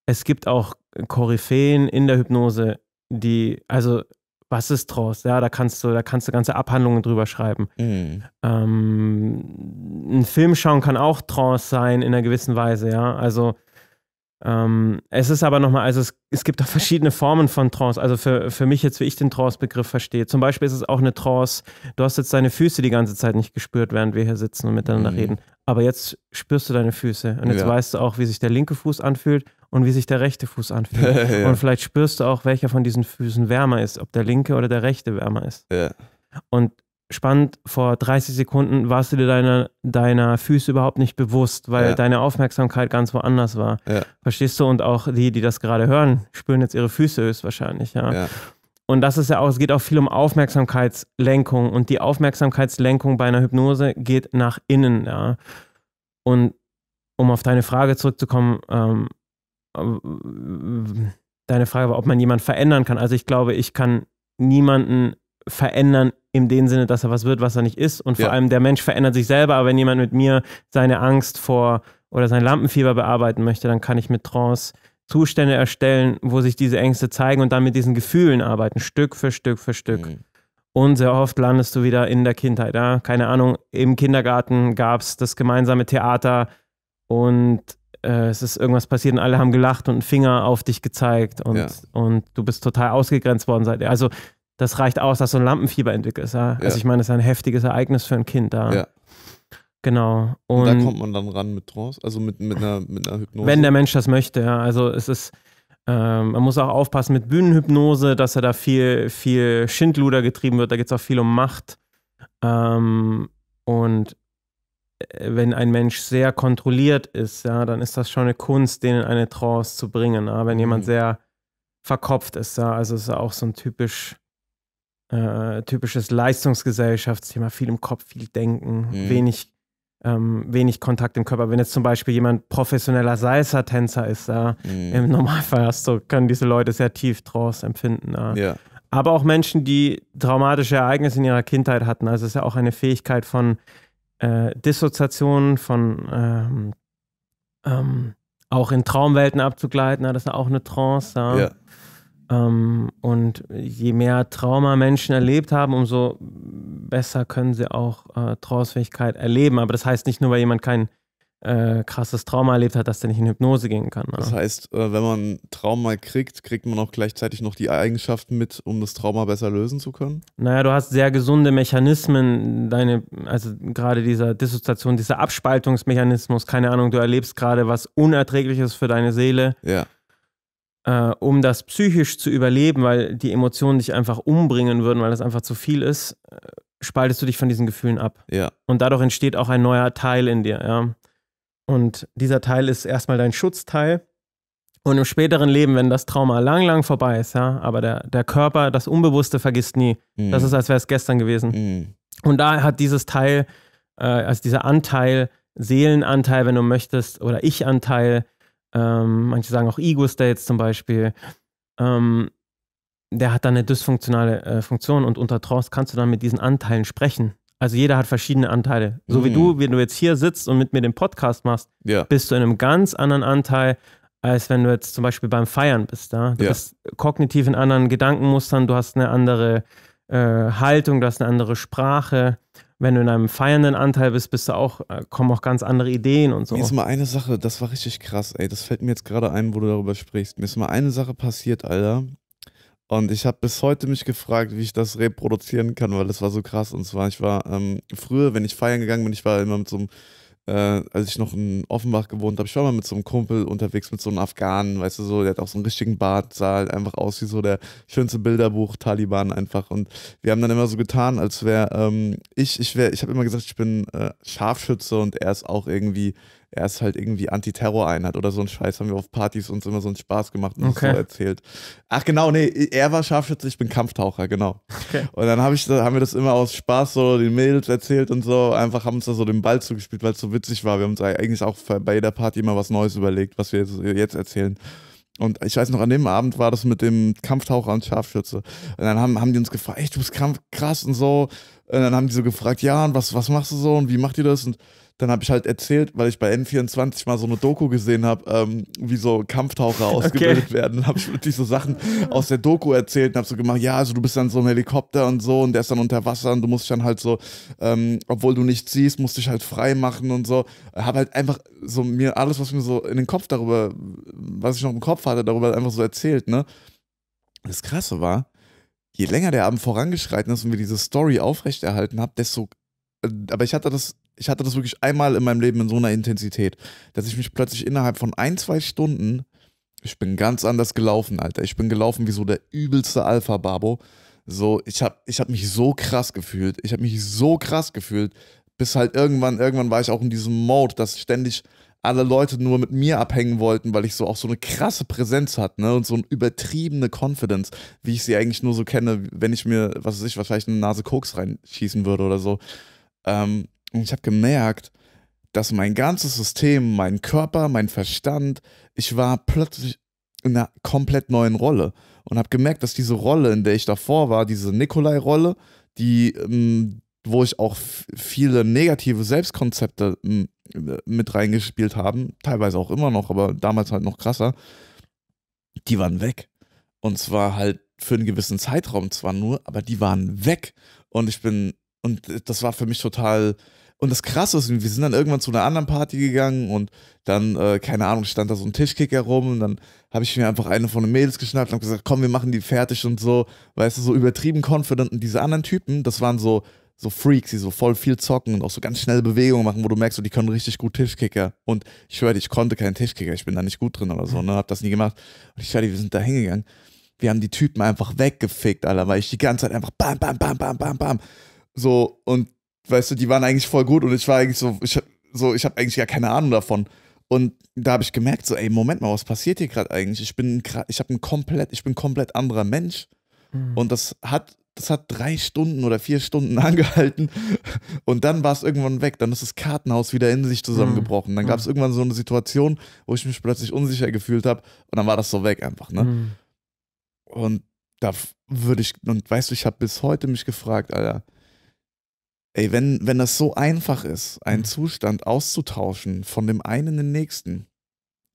es gibt auch Koryphäen in der Hypnose, die, also was ist Trance? Ja, da kannst du, da kannst du ganze Abhandlungen drüber schreiben. Mhm. Ähm, ein Film schauen kann auch Trance sein in einer gewissen Weise, ja. Also ähm, es ist aber nochmal, also es, es gibt auch verschiedene Formen von Trance. Also für, für mich jetzt, wie ich den Trance-Begriff verstehe. Zum Beispiel ist es auch eine Trance, du hast jetzt deine Füße die ganze Zeit nicht gespürt, während wir hier sitzen und miteinander mhm. reden. Aber jetzt spürst du deine Füße und jetzt ja. weißt du auch, wie sich der linke Fuß anfühlt und wie sich der rechte Fuß anfühlt. ja. Und vielleicht spürst du auch, welcher von diesen Füßen wärmer ist, ob der linke oder der rechte wärmer ist. Ja. Und spannend, vor 30 Sekunden warst du dir deiner, deiner Füße überhaupt nicht bewusst, weil ja. deine Aufmerksamkeit ganz woanders war. Ja. Verstehst du? Und auch die, die das gerade hören, spüren jetzt ihre Füße höchstwahrscheinlich, ja. ja. Und das ist ja auch, es geht auch viel um Aufmerksamkeitslenkung. Und die Aufmerksamkeitslenkung bei einer Hypnose geht nach innen, ja. Und um auf deine Frage zurückzukommen, ähm, äh, deine Frage war, ob man jemanden verändern kann. Also ich glaube, ich kann niemanden verändern in dem Sinne, dass er was wird, was er nicht ist. Und vor ja. allem der Mensch verändert sich selber, aber wenn jemand mit mir seine Angst vor oder sein Lampenfieber bearbeiten möchte, dann kann ich mit Trance Zustände erstellen, wo sich diese Ängste zeigen und dann mit diesen Gefühlen arbeiten, Stück für Stück für Stück. Mhm. Und sehr oft landest du wieder in der Kindheit. Ja? Keine Ahnung, im Kindergarten gab es das gemeinsame Theater und äh, es ist irgendwas passiert und alle haben gelacht und einen Finger auf dich gezeigt und, ja. und du bist total ausgegrenzt worden seitdem. Also das reicht aus, dass so ein Lampenfieber entwickelt ja? ist. Also ich meine, das ist ein heftiges Ereignis für ein Kind da. Ja. Genau. Und, und, da kommt man dann ran mit Trance, also mit, mit, einer, mit einer Hypnose. Wenn der Mensch das möchte, ja. Also es ist, ähm, man muss auch aufpassen mit Bühnenhypnose, dass er da viel, viel Schindluder getrieben wird. Da geht es auch viel um Macht. Ähm, und äh, wenn ein Mensch sehr kontrolliert ist, ja, dann ist das schon eine Kunst, den in eine Trance zu bringen. Ja? Wenn jemand mhm. sehr verkopft ist, ja, also ist auch so ein typisch äh, typisches Leistungsgesellschaftsthema, viel im Kopf, viel Denken, mhm. wenig, ähm, wenig Kontakt im Körper. Wenn jetzt zum Beispiel jemand professioneller Salsa-Tänzer ist, da mhm. im Normalfall hast du, können diese Leute sehr tief draus empfinden. Ja. Aber auch Menschen, die traumatische Ereignisse in ihrer Kindheit hatten. Also es ist ja auch eine Fähigkeit von äh, Dissoziationen, von ähm, ähm, auch in Traumwelten abzugleiten. Das ist ja auch eine Trance. Da. Ja. Ähm, und je mehr Trauma Menschen erlebt haben, umso besser können sie auch äh, Trauersfähigkeit erleben. Aber das heißt nicht nur, weil jemand kein äh, krasses Trauma erlebt hat, dass der nicht in Hypnose gehen kann. Ne? Das heißt, äh, wenn man Trauma kriegt, kriegt man auch gleichzeitig noch die Eigenschaften mit, um das Trauma besser lösen zu können? Naja, du hast sehr gesunde Mechanismen, deine, also gerade dieser Dissoziation, dieser Abspaltungsmechanismus, keine Ahnung, du erlebst gerade was Unerträgliches für deine Seele. Ja äh, um das psychisch zu überleben, weil die Emotionen dich einfach umbringen würden, weil das einfach zu viel ist, äh, spaltest du dich von diesen Gefühlen ab. Ja. Und dadurch entsteht auch ein neuer Teil in dir, ja. Und dieser Teil ist erstmal dein Schutzteil. Und im späteren Leben, wenn das Trauma lang, lang vorbei ist, ja, aber der, der Körper, das Unbewusste vergisst nie. Mhm. Das ist, als wäre es gestern gewesen. Mhm. Und da hat dieses Teil, äh, also dieser Anteil, Seelenanteil, wenn du möchtest, oder Ich-Anteil, ähm, manche sagen auch Ego-States zum Beispiel. Ähm, der hat dann eine dysfunktionale äh, Funktion und unter Trance kannst du dann mit diesen Anteilen sprechen. Also jeder hat verschiedene Anteile. So mm. wie du, mhm. wenn du jetzt hier sitzt und mit mir den Podcast machst, ja. bist du in einem ganz anderen Anteil, als wenn du jetzt zum Beispiel beim Feiern bist. Ja? Du ja. bist kognitiv in anderen Gedankenmustern, du hast eine andere äh, Haltung, du hast eine andere Sprache wenn du in einem feiernden Anteil bist, bist du auch, äh, kommen auch ganz andere Ideen und so. Mir ist mal eine Sache, das war richtig krass, ey. Das fällt mir jetzt gerade ein, wo du darüber sprichst. Mir ist mal eine Sache passiert, Alter. Und ich habe bis heute mich gefragt, wie ich das reproduzieren kann, weil das war so krass. Und zwar, ich war ähm, früher, wenn ich feiern gegangen bin, ich war immer mit so einem äh, als ich noch in Offenbach gewohnt habe, ich war mal mit so einem Kumpel unterwegs, mit so einem Afghanen, weißt du so, der hat auch so einen richtigen Bart, sah halt einfach aus wie so der schönste Bilderbuch Taliban einfach. Und wir haben dann immer so getan, als wäre ähm, ich, ich wäre, ich habe immer gesagt, ich bin äh, Scharfschütze und er ist auch irgendwie er ist halt irgendwie Antiterror-Einheit oder so ein Scheiß, haben wir auf Partys uns immer so einen Spaß gemacht und okay. so erzählt. Ach genau, nee, er war Scharfschütze, ich bin Kampftaucher, genau. Okay. Und dann hab ich, haben wir das immer aus Spaß so den Mädels erzählt und so, einfach haben uns da so den Ball zugespielt, weil es so witzig war. Wir haben uns eigentlich auch bei jeder Party immer was Neues überlegt, was wir jetzt erzählen. Und ich weiß noch, an dem Abend war das mit dem Kampftaucher und Scharfschütze. Und dann haben, haben die uns gefragt, ey, du bist krass und so. Und dann haben die so gefragt, ja, und was, was machst du so und wie macht ihr das? Und dann habe ich halt erzählt, weil ich bei N24 mal so eine Doku gesehen habe, ähm, wie so Kampftaucher ausgebildet okay. werden. Dann habe ich wirklich so Sachen aus der Doku erzählt und habe so gemacht, ja, also du bist dann so ein Helikopter und so und der ist dann unter Wasser und du musst dich dann halt so, ähm, obwohl du nichts siehst, musst dich halt frei machen und so. Habe halt einfach so mir alles, was mir so in den Kopf darüber, was ich noch im Kopf hatte, darüber einfach so erzählt, ne? Das Krasse war, je länger der Abend vorangeschreiten ist und wir diese Story aufrechterhalten haben, desto äh, aber ich hatte das ich hatte das wirklich einmal in meinem Leben in so einer Intensität, dass ich mich plötzlich innerhalb von ein, zwei Stunden, ich bin ganz anders gelaufen, Alter. Ich bin gelaufen wie so der übelste Alpha-Babo. So, ich habe ich hab mich so krass gefühlt. Ich habe mich so krass gefühlt, bis halt irgendwann, irgendwann war ich auch in diesem Mode, dass ständig alle Leute nur mit mir abhängen wollten, weil ich so auch so eine krasse Präsenz hatte, ne? Und so eine übertriebene Confidence, wie ich sie eigentlich nur so kenne, wenn ich mir, was weiß ich, wahrscheinlich eine Nase Koks reinschießen würde oder so. Ähm, und ich habe gemerkt, dass mein ganzes System, mein Körper, mein Verstand, ich war plötzlich in einer komplett neuen Rolle und habe gemerkt, dass diese Rolle, in der ich davor war, diese Nikolai-Rolle, die, ähm, wo ich auch viele negative Selbstkonzepte mit reingespielt haben, teilweise auch immer noch, aber damals halt noch krasser, die waren weg. Und zwar halt für einen gewissen Zeitraum zwar nur, aber die waren weg. Und ich bin und äh, das war für mich total. Und das Krasse ist, wir sind dann irgendwann zu einer anderen Party gegangen und dann, äh, keine Ahnung, stand da so ein Tischkicker rum und dann habe ich mir einfach eine von den Mädels geschnappt und gesagt, komm, wir machen die fertig und so, weißt du, so übertrieben confident. Und diese anderen Typen, das waren so, so Freaks, die so voll viel zocken und auch so ganz schnelle Bewegungen machen, wo du merkst, so, die können richtig gut Tischkicker. Und ich höre, ich konnte keinen Tischkicker, ich bin da nicht gut drin oder so, mhm. ne, hab das nie gemacht. Und ich höre, wir sind da hingegangen. Wir haben die Typen einfach weggefickt, Alter, weil ich die ganze Zeit einfach bam, bam, bam, bam, bam, bam. So, und weißt du, die waren eigentlich voll gut und ich war eigentlich so, ich, so, ich habe eigentlich gar keine Ahnung davon. Und da habe ich gemerkt, so, ey, Moment mal, was passiert hier gerade eigentlich? Ich bin ich ein komplett, ich bin komplett anderer Mensch. Hm. Und das hat, das hat drei Stunden oder vier Stunden angehalten. Und dann war es irgendwann weg. Dann ist das Kartenhaus wieder in sich zusammengebrochen. Dann hm. gab es hm. irgendwann so eine Situation, wo ich mich plötzlich unsicher gefühlt habe. Und dann war das so weg einfach, ne? Und da würde ich, und weißt du, ich habe bis heute mich gefragt, Alter, Ey, wenn, wenn das so einfach ist, einen Zustand auszutauschen von dem einen in den nächsten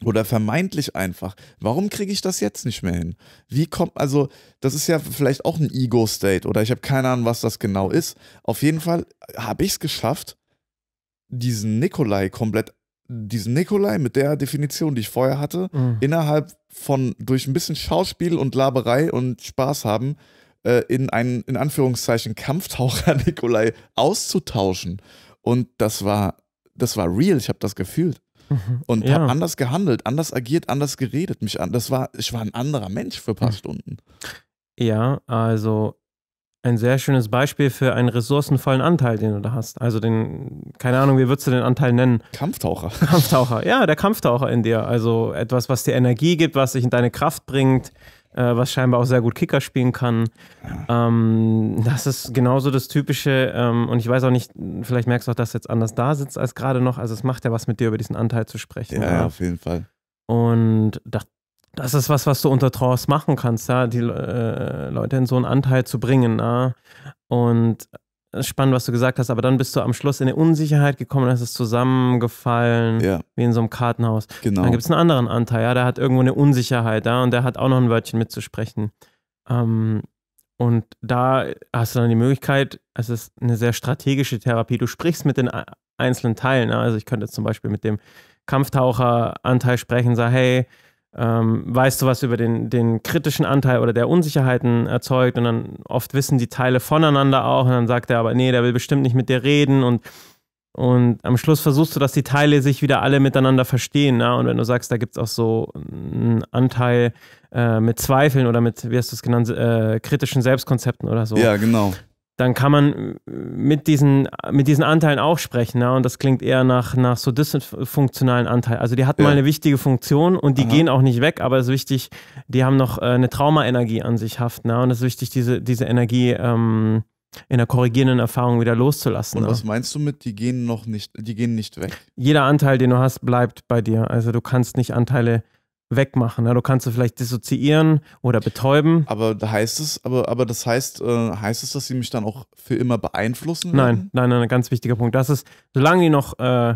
oder vermeintlich einfach, warum kriege ich das jetzt nicht mehr hin? Wie kommt, also, das ist ja vielleicht auch ein Ego-State oder ich habe keine Ahnung, was das genau ist. Auf jeden Fall habe ich es geschafft, diesen Nikolai komplett, diesen Nikolai mit der Definition, die ich vorher hatte, mhm. innerhalb von, durch ein bisschen Schauspiel und Laberei und Spaß haben, äh, in einen, in Anführungszeichen, Kampftaucher Nikolai auszutauschen. Und das war, das war real, ich habe das gefühlt. Mhm. Und ja. habe anders gehandelt, anders agiert, anders geredet, mich an. Das war, ich war ein anderer Mensch für ein paar mhm. Stunden. Ja, also ein sehr schönes Beispiel für einen ressourcenvollen Anteil, den du da hast. Also den, keine Ahnung, wie würdest du den Anteil nennen? Kampftaucher. Kampftaucher, ja, der Kampftaucher in dir. Also etwas, was dir Energie gibt, was dich in deine Kraft bringt, äh, was scheinbar auch sehr gut Kicker spielen kann. Ähm, das ist genauso das Typische. Ähm, und ich weiß auch nicht, vielleicht merkst du auch, dass du jetzt anders da sitzt als gerade noch. Also es macht ja was mit dir, über diesen Anteil zu sprechen. Ja, ja. auf jeden Fall. Und das, das ist was, was du unter Trance machen kannst, ja, die äh, Leute in so einen Anteil zu bringen. Na? Und spannend, was du gesagt hast, aber dann bist du am Schluss in eine Unsicherheit gekommen, das ist zusammengefallen, ja. wie in so einem Kartenhaus. Genau. Dann gibt es einen anderen Anteil, ja, der hat irgendwo eine Unsicherheit, ja, und der hat auch noch ein Wörtchen mitzusprechen. Ähm, und da hast du dann die Möglichkeit, es ist eine sehr strategische Therapie, du sprichst mit den einzelnen Teilen. Also ich könnte zum Beispiel mit dem Kampftaucher-Anteil sprechen, sag, hey, ähm, weißt du was über den, den kritischen Anteil oder der Unsicherheiten erzeugt und dann oft wissen die Teile voneinander auch und dann sagt er aber, nee, der will bestimmt nicht mit dir reden und und am Schluss versuchst du, dass die Teile sich wieder alle miteinander verstehen. Ne? Und wenn du sagst, da gibt es auch so einen Anteil äh, mit Zweifeln oder mit, wie hast du es genannt, äh, kritischen Selbstkonzepten oder so. Ja, genau dann kann man äh, mit diesen, mit diesen Anteilen auch sprechen. Ne? Und das klingt eher nach, nach so dysfunktionalen Anteilen. Also die hatten ja. mal eine wichtige Funktion und die Aha. gehen auch nicht weg, aber es ist wichtig, die haben noch äh, eine Traumaenergie an sich haft. Ne? Und es ist wichtig, diese, diese Energie ähm, in der korrigierenden Erfahrung wieder loszulassen. Und ne? was meinst du mit, die gehen noch nicht, die gehen nicht weg? Jeder Anteil, den du hast, bleibt bei dir. Also du kannst nicht Anteile wegmachen. Ne? Du kannst sie vielleicht dissoziieren oder betäuben. Aber heißt es, aber, aber das heißt, äh, heißt es, dass sie mich dann auch für immer beeinflussen? Nein, nein, nein, ein ganz wichtiger Punkt. Das ist, solange die noch äh,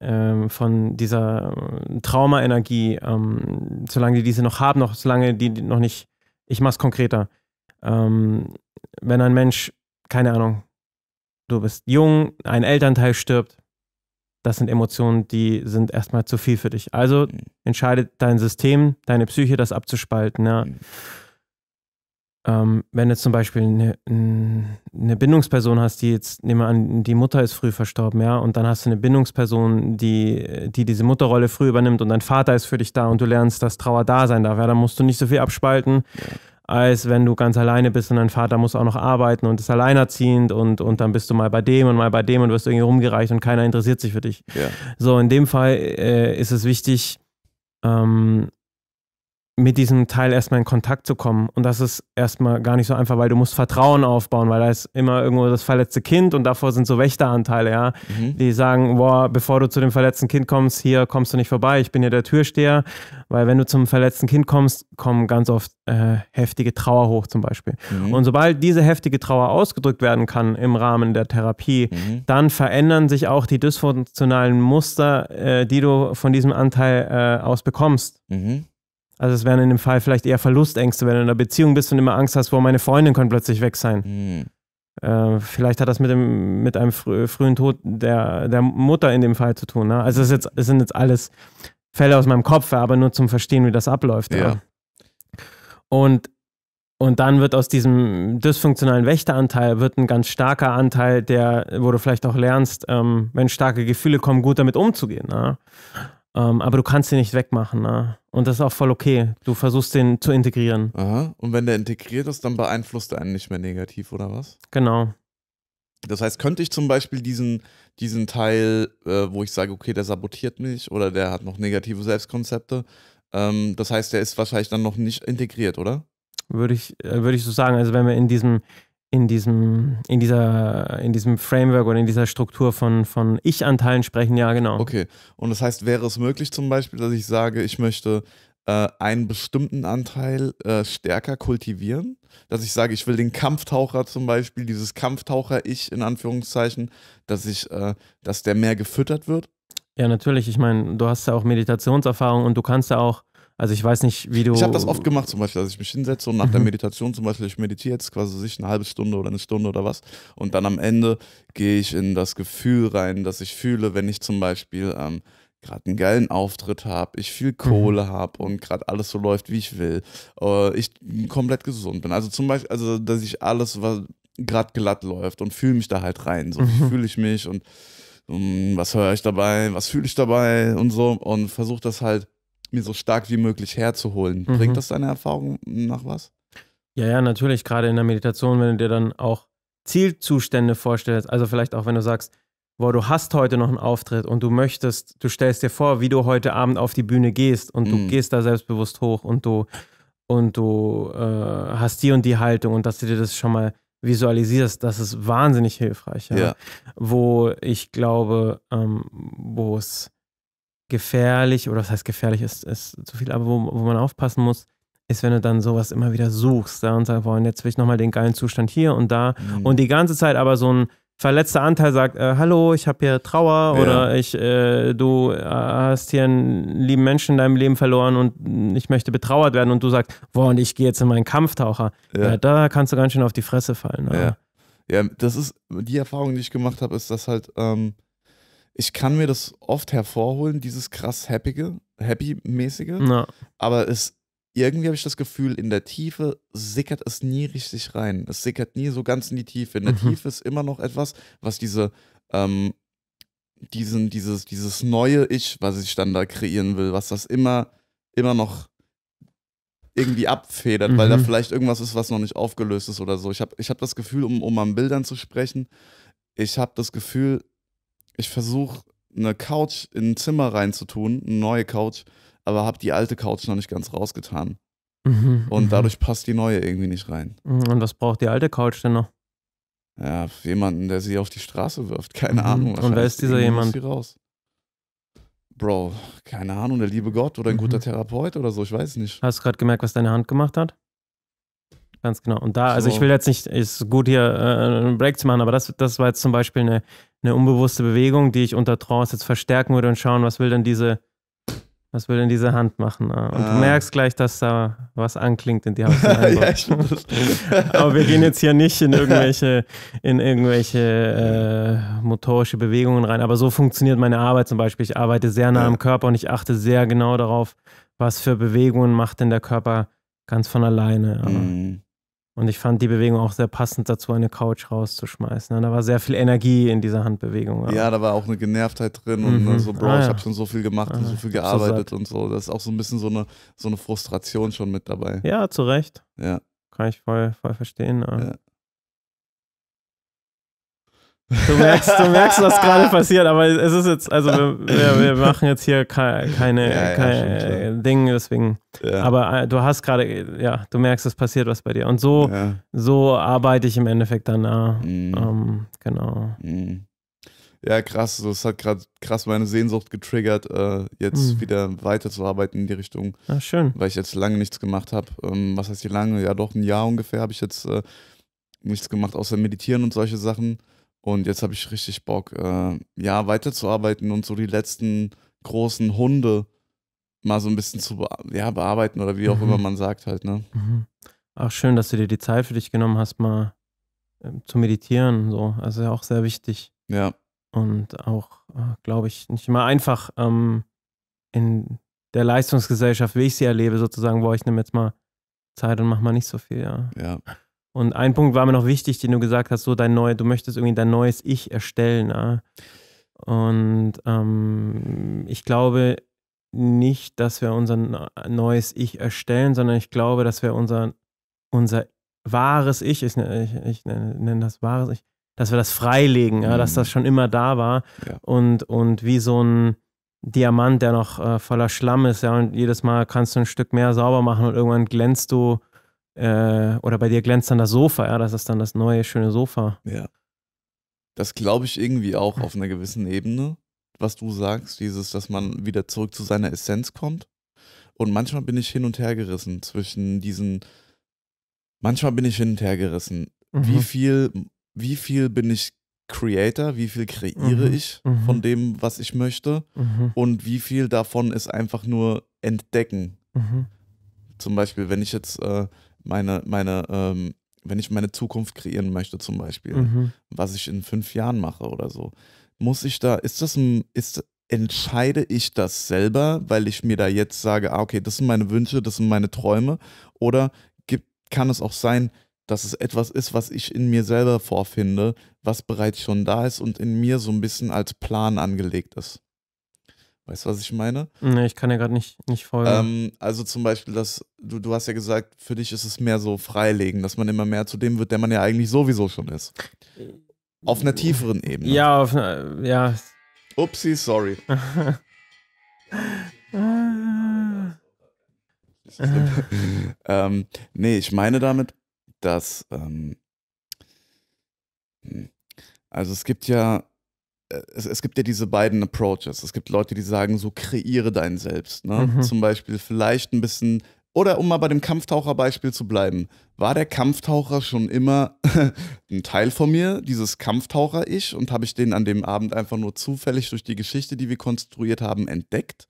ähm, von dieser äh, Trauma-Energie, ähm, solange die diese noch haben, noch, solange die noch nicht, ich mach's konkreter. Ähm, wenn ein Mensch, keine Ahnung, du bist jung, ein Elternteil stirbt, das sind Emotionen, die sind erstmal zu viel für dich. Also mhm. entscheidet dein System, deine Psyche, das abzuspalten. Ja. Mhm. Ähm, wenn du zum Beispiel eine, eine, Bindungsperson hast, die jetzt, nehmen wir an, die Mutter ist früh verstorben, ja, und dann hast du eine Bindungsperson, die, die diese Mutterrolle früh übernimmt und dein Vater ist für dich da und du lernst, dass Trauer da sein darf, ja, dann musst du nicht so viel abspalten. Ja als wenn du ganz alleine bist und dein Vater muss auch noch arbeiten und ist alleinerziehend und, und dann bist du mal bei dem und mal bei dem und wirst irgendwie rumgereicht und keiner interessiert sich für dich. Ja. So, in dem Fall äh, ist es wichtig, ähm, mit diesem Teil erstmal in Kontakt zu kommen. Und das ist erstmal gar nicht so einfach, weil du musst Vertrauen aufbauen, weil da ist immer irgendwo das verletzte Kind und davor sind so Wächteranteile, ja, mhm. die sagen, boah, bevor du zu dem verletzten Kind kommst, hier kommst du nicht vorbei, ich bin ja der Türsteher, weil wenn du zum verletzten Kind kommst, kommen ganz oft äh, heftige Trauer hoch zum Beispiel. Mhm. Und sobald diese heftige Trauer ausgedrückt werden kann im Rahmen der Therapie, mhm. dann verändern sich auch die dysfunktionalen Muster, äh, die du von diesem Anteil äh, aus bekommst. Mhm. Also es wären in dem Fall vielleicht eher Verlustängste, wenn du in einer Beziehung bist und immer Angst hast, wo meine Freundin könnte plötzlich weg sein. Mhm. Äh, vielleicht hat das mit, dem, mit einem frü frühen Tod der, der Mutter in dem Fall zu tun. Ne? Also es, jetzt, es sind jetzt alles Fälle aus meinem Kopf, aber nur zum Verstehen, wie das abläuft. Ja. Und, und dann wird aus diesem dysfunktionalen Wächteranteil wird ein ganz starker Anteil, der, wo du vielleicht auch lernst, ähm, wenn starke Gefühle kommen, gut damit umzugehen. Ne? Um, ähm, aber du kannst ihn nicht wegmachen. Ne? Und das ist auch voll okay. Du versuchst den zu integrieren. Aha. Und wenn der integriert ist, dann beeinflusst er einen nicht mehr negativ, oder was? Genau. Das heißt, könnte ich zum Beispiel diesen, diesen Teil, äh, wo ich sage, okay, der sabotiert mich oder der hat noch negative Selbstkonzepte, ähm, das heißt, der ist wahrscheinlich dann noch nicht integriert, oder? Würde ich, äh, würde ich so sagen. Also wenn wir in diesem, in diesem, in dieser, in diesem Framework oder in dieser Struktur von, von Ich-Anteilen sprechen, ja, genau. Okay. Und das heißt, wäre es möglich zum Beispiel, dass ich sage, ich möchte äh, einen bestimmten Anteil äh, stärker kultivieren? Dass ich sage, ich will den Kampftaucher zum Beispiel, dieses Kampftaucher-Ich in Anführungszeichen, dass ich, äh, dass der mehr gefüttert wird? Ja, natürlich. Ich meine, du hast ja auch Meditationserfahrung und du kannst ja auch also ich weiß nicht, wie du. Ich habe das oft gemacht, zum Beispiel, dass ich mich hinsetze und nach mhm. der Meditation zum Beispiel, ich meditiere jetzt quasi sich eine halbe Stunde oder eine Stunde oder was. Und dann am Ende gehe ich in das Gefühl rein, dass ich fühle, wenn ich zum Beispiel ähm, gerade einen geilen Auftritt habe, ich viel mhm. Kohle mhm. habe und gerade alles so läuft, wie ich will. Äh, ich komplett gesund bin. Also zum Beispiel, also dass ich alles, was gerade glatt läuft und fühle mich da halt rein. So mhm. fühle ich mich und um, hm, was höre ich dabei, was fühle ich dabei und so und versuche das halt mir so stark wie möglich herzuholen. Mhm. Bringt das deine Erfahrung nach was? Ja, ja, natürlich. Gerade in der Meditation, wenn du dir dann auch Zielzustände vorstellst, also vielleicht auch wenn du sagst, boah, du hast heute noch einen Auftritt und du möchtest, du stellst dir vor, wie du heute Abend auf die Bühne gehst und du mhm. gehst da selbstbewusst hoch und du und du äh, hast die und die Haltung und dass du dir das schon mal visualisierst, das ist wahnsinnig hilfreich. Ja? Ja. Wo ich glaube, ähm, wo es gefährlich, oder was heißt gefährlich, ist, ist zu viel, aber wo, wo man aufpassen muss, ist, wenn du dann sowas immer wieder suchst da, und sagst, boah, und jetzt will ich nochmal den geilen Zustand hier und da. Mhm. Und die ganze Zeit aber so ein verletzter Anteil sagt, äh, hallo, ich habe hier Trauer ja. oder ich, äh, du äh, hast hier einen lieben Menschen in deinem Leben verloren und ich möchte betrauert werden und du sagst, boah, und ich gehe jetzt in meinen Kampftaucher. Ja. Ja, da kannst du ganz schön auf die Fresse fallen. Ja. das ist, die Erfahrung, die ich gemacht habe, ist, dass halt, ähm, ich kann mir das oft hervorholen, dieses krass Happige, Happy-mäßige. Ja. Aber es, irgendwie habe ich das Gefühl, in der Tiefe sickert es nie richtig rein. Es sickert nie so ganz in die Tiefe. In der mhm. Tiefe ist immer noch etwas, was diese, ähm, diesen, dieses, dieses neue Ich, was ich dann da kreieren will, was das immer, immer noch irgendwie abfedert, mhm. weil da mhm. vielleicht irgendwas ist, was noch nicht aufgelöst ist oder so. Ich habe ich hab das Gefühl, um, um an Bildern zu sprechen, ich habe das Gefühl, ich versuche eine Couch in ein Zimmer reinzutun, eine neue Couch, aber habe die alte Couch noch nicht ganz rausgetan. Mhm, und mhm. dadurch passt die neue irgendwie nicht rein. Mhm, und was braucht die alte Couch denn noch? Ja, jemanden, der sie auf die Straße wirft. Keine mhm. Ahnung. Und wer ist dieser jemand? Sie Raus. Bro, keine Ahnung, der liebe Gott oder ein mhm. guter Therapeut oder so, ich weiß nicht. Hast du gerade gemerkt, was deine Hand gemacht hat? Ganz genau. Und da, also ich will jetzt nicht, ist gut hier äh, einen Break zu machen, aber das, das war jetzt zum Beispiel eine, eine unbewusste Bewegung, die ich unter Trance jetzt verstärken würde und schauen, was will denn diese, was will denn diese Hand machen? Ah, und ah. du merkst gleich, dass da was anklingt in die Hand. ja, Aber wir gehen jetzt hier nicht in irgendwelche, in irgendwelche äh, motorische Bewegungen rein. Aber so funktioniert meine Arbeit zum Beispiel. Ich arbeite sehr nah am Körper und ich achte sehr genau darauf, was für Bewegungen macht denn der Körper ganz von alleine. Mhm. Und ich fand die Bewegung auch sehr passend dazu, eine Couch rauszuschmeißen. da war sehr viel Energie in dieser Handbewegung. Ja, da war auch eine Genervtheit drin mhm. und ne, so, Bro, ah, ich ja. habe schon so viel gemacht ah, und so viel gearbeitet so und so. Das ist auch so ein bisschen so eine, so eine Frustration schon mit dabei. Ja, zu Recht. Ja. Kann ich voll, voll verstehen. Ja. Du merkst, du merkst, was gerade passiert, aber es ist jetzt, also wir, wir, wir machen jetzt hier keine, keine, ja, ja, Dinge, deswegen. Ja. Aber äh, du hast gerade, ja, du merkst, es passiert was bei dir. Und so, so arbeite ich im Endeffekt danach. Mhm. Ähm, genau. Mhm. Ja, krass. Das hat gerade krass meine Sehnsucht getriggert, äh, jetzt mhm. wieder weiterzuarbeiten in die Richtung. Ach, schön. Weil ich jetzt lange nichts gemacht habe. Ähm, was heißt hier lange? Ja, doch ein Jahr ungefähr habe ich jetzt äh, nichts gemacht, außer meditieren und solche Sachen. Und jetzt habe ich richtig Bock, äh, ja, weiterzuarbeiten und so die letzten großen Hunde mal so ein bisschen zu be ja, bearbeiten oder wie auch mhm. immer man sagt halt, ne? Mhm. Ach, schön, dass du dir die Zeit für dich genommen hast, mal ähm, zu meditieren. So. Also ja auch sehr wichtig. Ja. Und auch, äh, glaube ich, nicht immer einfach ähm, in der Leistungsgesellschaft, wie ich sie erlebe, sozusagen, wo ich nehme jetzt mal Zeit und mache mal nicht so viel, ja. Ja. Und ein Punkt war mir noch wichtig, den du gesagt hast, so dein neues, du möchtest irgendwie dein neues Ich erstellen. Ja? Ne? Und ähm, ich glaube nicht, dass wir unser äh, neues Ich erstellen, sondern ich glaube, dass wir unser, unser wahres Ich, ich, ich, ich nenne das wahres Ich, dass wir das freilegen, ja? dass das mhm. schon immer da war. Ja. Und, und wie so ein, Diamant, der noch äh, voller Schlamm ist, ja, und jedes Mal kannst du ein Stück mehr sauber machen und irgendwann glänzt du äh, oder bei dir glänzt dann das Sofa, ja, das ist dann das neue schöne Sofa. Ja. Das glaube ich irgendwie auch auf einer gewissen Ebene, was du sagst, dieses, dass man wieder zurück zu seiner Essenz kommt. Und manchmal bin ich hin und her gerissen zwischen diesen, manchmal bin ich hin und her gerissen. Mhm. Wie viel, wie viel bin ich Creator, wie viel kreiere mhm. ich mhm. von dem, was ich möchte mhm. und wie viel davon ist einfach nur entdecken. Mhm. Zum Beispiel, wenn ich jetzt äh, meine, meine, ähm, wenn ich meine Zukunft kreieren möchte, zum Beispiel, mhm. was ich in fünf Jahren mache oder so, muss ich da, ist das ein, ist, entscheide ich das selber, weil ich mir da jetzt sage, ah, okay, das sind meine Wünsche, das sind meine Träume, oder gibt, kann es auch sein, dass es etwas ist, was ich in mir selber vorfinde, was bereits schon da ist und in mir so ein bisschen als Plan angelegt ist. Weißt du, was ich meine? Nee, ich kann ja gerade nicht, nicht folgen. Ähm, also zum Beispiel, dass du, du hast ja gesagt, für dich ist es mehr so freilegen, dass man immer mehr zu dem wird, der man ja eigentlich sowieso schon ist. Auf einer tieferen Ebene. Ja, auf einer, ja. Upsi, sorry. ähm, nee, ich meine damit, dass ähm, hm, also es gibt ja äh, es, es, gibt ja diese beiden Approaches. Es gibt Leute, die sagen, so kreiere dein Selbst. Ne? Mhm. Zum Beispiel vielleicht ein bisschen, oder um mal bei dem Kampftaucher-Beispiel zu bleiben, war der Kampftaucher schon immer ein Teil von mir, dieses Kampftaucher-Ich, und habe ich den an dem Abend einfach nur zufällig durch die Geschichte, die wir konstruiert haben, entdeckt?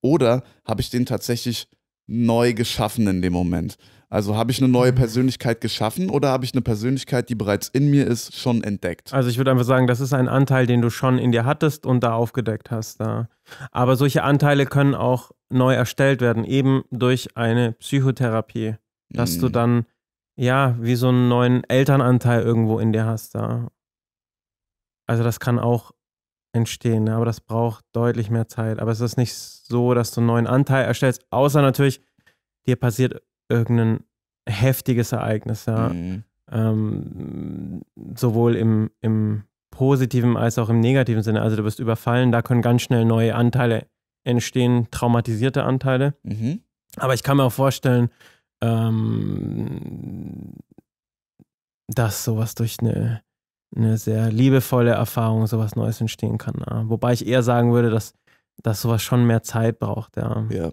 Oder habe ich den tatsächlich neu geschaffen in dem Moment? Also habe ich eine neue mhm. Persönlichkeit geschaffen oder habe ich eine Persönlichkeit, die bereits in mir ist, schon entdeckt? Also ich würde einfach sagen, das ist ein Anteil, den du schon in dir hattest und da aufgedeckt hast. Da. Aber solche Anteile können auch neu erstellt werden, eben durch eine Psychotherapie, dass mhm. du dann ja wie so einen neuen Elternanteil irgendwo in dir hast. Da. Also das kann auch entstehen, ne, aber das braucht deutlich mehr Zeit. Aber es ist nicht so, dass du einen neuen Anteil erstellst, außer natürlich, dir passiert irgendein heftiges Ereignis, ja. Mhm. Ähm, sowohl im, im positiven als auch im negativen Sinne. Also du wirst überfallen, da können ganz schnell neue Anteile entstehen, traumatisierte Anteile. Mhm. Aber ich kann mir auch vorstellen, ähm, dass sowas durch eine, eine sehr liebevolle Erfahrung sowas Neues entstehen kann. Ja. Wobei ich eher sagen würde, dass, dass sowas schon mehr Zeit braucht. Ja. ja.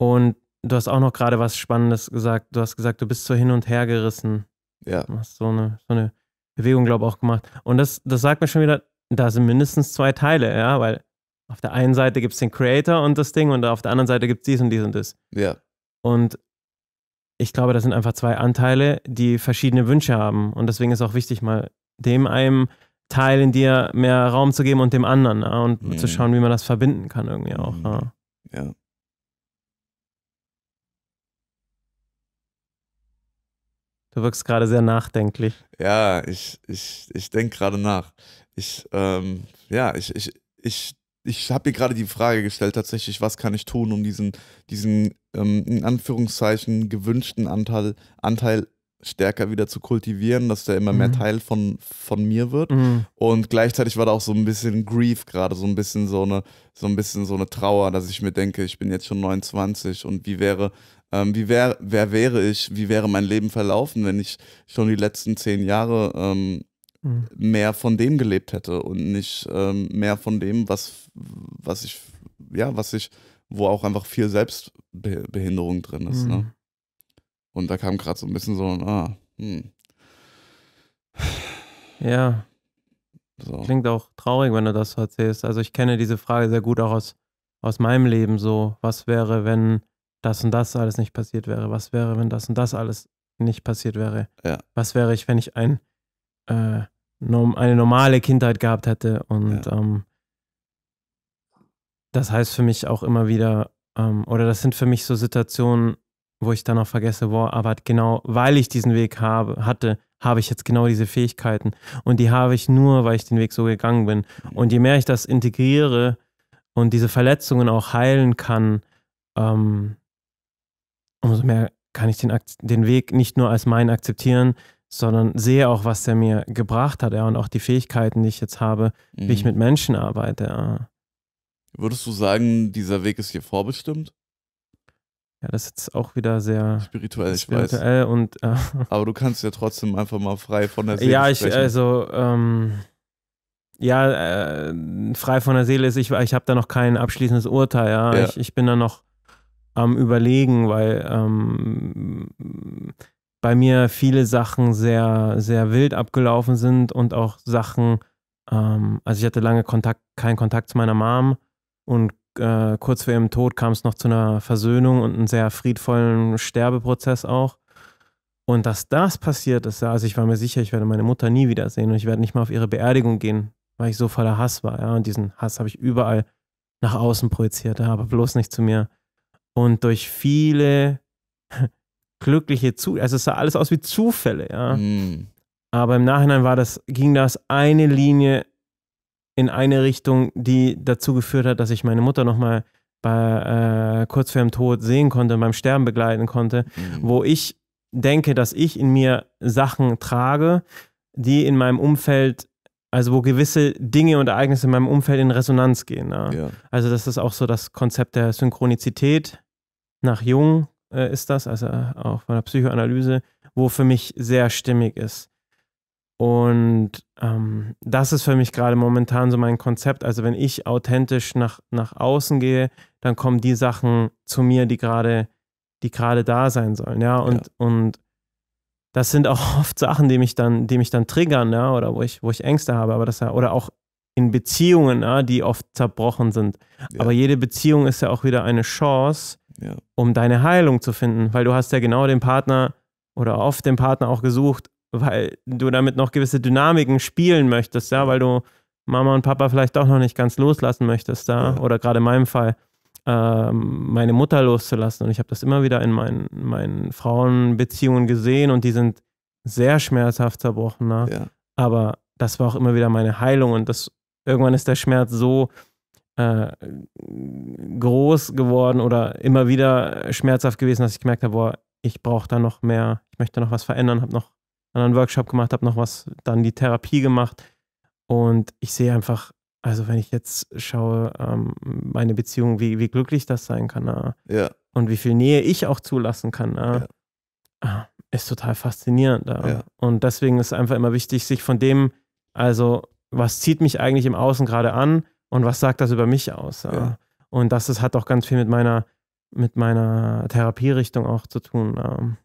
Und du hast auch noch gerade was Spannendes gesagt. Du hast gesagt, du bist so hin und her gerissen. Ja. Du hast so eine, so eine Bewegung, glaube ich, auch gemacht. Und das, das sagt mir schon wieder, da sind mindestens zwei Teile, ja, weil auf der einen Seite gibt es den Creator und das Ding und auf der anderen Seite gibt es dies und dies und das. Ja. Und ich glaube, das sind einfach zwei Anteile, die verschiedene Wünsche haben. Und deswegen ist auch wichtig, mal dem einen Teil in dir mehr Raum zu geben und dem anderen. Ja, und mhm. zu schauen, wie man das verbinden kann irgendwie auch. Mhm. Ja. ja. Du wirkst gerade sehr nachdenklich. Ja, ich, ich, ich denke gerade nach. Ich, ähm, ja, ich, ich, ich, ich habe mir gerade die Frage gestellt, tatsächlich, was kann ich tun, um diesen, diesen ähm, in Anführungszeichen gewünschten Anteil, Anteil stärker wieder zu kultivieren, dass der immer mhm. mehr Teil von, von mir wird. Mhm. Und gleichzeitig war da auch so ein bisschen Grief gerade, so ein bisschen so eine, so ein bisschen so eine Trauer, dass ich mir denke, ich bin jetzt schon 29 und wie wäre ähm, wie wär, wer wäre ich, wie wäre mein Leben verlaufen, wenn ich schon die letzten zehn Jahre ähm, mhm. mehr von dem gelebt hätte und nicht ähm, mehr von dem, was, was ich, ja, was ich, wo auch einfach viel Selbstbehinderung drin ist. Ne? Mhm. Ne? Und da kam gerade so ein bisschen so ah, hm. Ja. So. Klingt auch traurig, wenn du das so erzählst. Also ich kenne diese Frage sehr gut auch aus, aus meinem Leben so. Was wäre, wenn das und das alles nicht passiert wäre? Was wäre, wenn das und das alles nicht passiert wäre? Ja. Was wäre ich, wenn ich ein, äh, eine normale Kindheit gehabt hätte? Und ja. ähm, das heißt für mich auch immer wieder, ähm, oder das sind für mich so Situationen, wo ich dann auch vergesse, boah, aber halt genau, weil ich diesen Weg habe, hatte, habe ich jetzt genau diese Fähigkeiten. Und die habe ich nur, weil ich den Weg so gegangen bin. Und je mehr ich das integriere und diese Verletzungen auch heilen kann, ähm, umso mehr kann ich den, den Weg nicht nur als meinen akzeptieren, sondern sehe auch, was er mir gebracht hat, ja, und auch die Fähigkeiten, die ich jetzt habe, mhm. wie ich mhm. mit Menschen arbeite. Ja. Würdest du sagen, dieser Weg ist hier vorbestimmt? Ja, das ist jetzt auch wieder sehr spirituell, spirituell ich weiß. Und, äh, Aber du kannst ja trotzdem einfach mal frei von der Seele Ja, ich, sprechen. also, ähm, ja, äh, frei von der Seele ist, ich, ich habe da noch kein abschließendes Urteil, ja. ja. Ich, ich bin da noch am Überlegen, weil ähm, bei mir viele Sachen sehr, sehr wild abgelaufen sind und auch Sachen, ähm, also ich hatte lange Kontakt, keinen Kontakt zu meiner Mom und äh, kurz vor ihrem Tod kam es noch zu einer Versöhnung und einem sehr friedvollen Sterbeprozess auch. Und dass das passiert ist, also ich war mir sicher, ich werde meine Mutter nie wiedersehen und ich werde nicht mal auf ihre Beerdigung gehen, weil ich so voller Hass war. Ja? Und diesen Hass habe ich überall nach außen projiziert, aber bloß nicht zu mir und durch viele glückliche Zufälle, also es sah alles aus wie Zufälle, ja. Mhm. Aber im Nachhinein war das, ging das eine Linie in eine Richtung, die dazu geführt hat, dass ich meine Mutter nochmal bei, äh, kurz vor ihrem Tod sehen konnte, beim Sterben begleiten konnte, mhm. wo ich denke, dass ich in mir Sachen trage, die in meinem Umfeld, also wo gewisse Dinge und Ereignisse in meinem Umfeld in Resonanz gehen. Ja. Ja. Also das ist auch so das Konzept der Synchronizität, nach Jung äh, ist das, also äh, auch von der Psychoanalyse, wo für mich sehr stimmig ist. Und ähm, das ist für mich gerade momentan so mein Konzept. Also wenn ich authentisch nach, nach außen gehe, dann kommen die Sachen zu mir, die gerade, die gerade da sein sollen. Ja, und, ja. und das sind auch oft Sachen, die mich dann, die mich dann triggern, ja, oder wo ich, wo ich Ängste habe, aber das ja, oder auch in Beziehungen, ja, die oft zerbrochen sind. Ja. Aber jede Beziehung ist ja auch wieder eine Chance, um deine Heilung zu finden, weil du hast ja genau den Partner oder oft den Partner auch gesucht, weil du damit noch gewisse Dynamiken spielen möchtest, ja, weil du Mama und Papa vielleicht doch noch nicht ganz loslassen möchtest, da ja. oder gerade in meinem Fall ähm, meine Mutter loszulassen. Und ich habe das immer wieder in meinen, meinen Frauenbeziehungen gesehen und die sind sehr schmerzhaft zerbrochen. Ne? Ja. Aber das war auch immer wieder meine Heilung und das irgendwann ist der Schmerz so äh, groß geworden oder immer wieder schmerzhaft gewesen, dass ich gemerkt habe, boah, ich brauche da noch mehr, ich möchte noch was verändern, habe noch einen anderen Workshop gemacht, habe noch was, dann die Therapie gemacht und ich sehe einfach, also wenn ich jetzt schaue, ähm, meine Beziehung, wie, wie glücklich das sein kann äh, ja. und wie viel Nähe ich auch zulassen kann, äh, ja. Ah, ist total faszinierend. Ja. Und deswegen ist einfach immer wichtig, sich von dem, also was zieht mich eigentlich im Außen gerade an, und was sagt das über mich aus? Ja. Und das ist, hat auch ganz viel mit meiner, mit meiner Therapierichtung auch zu tun.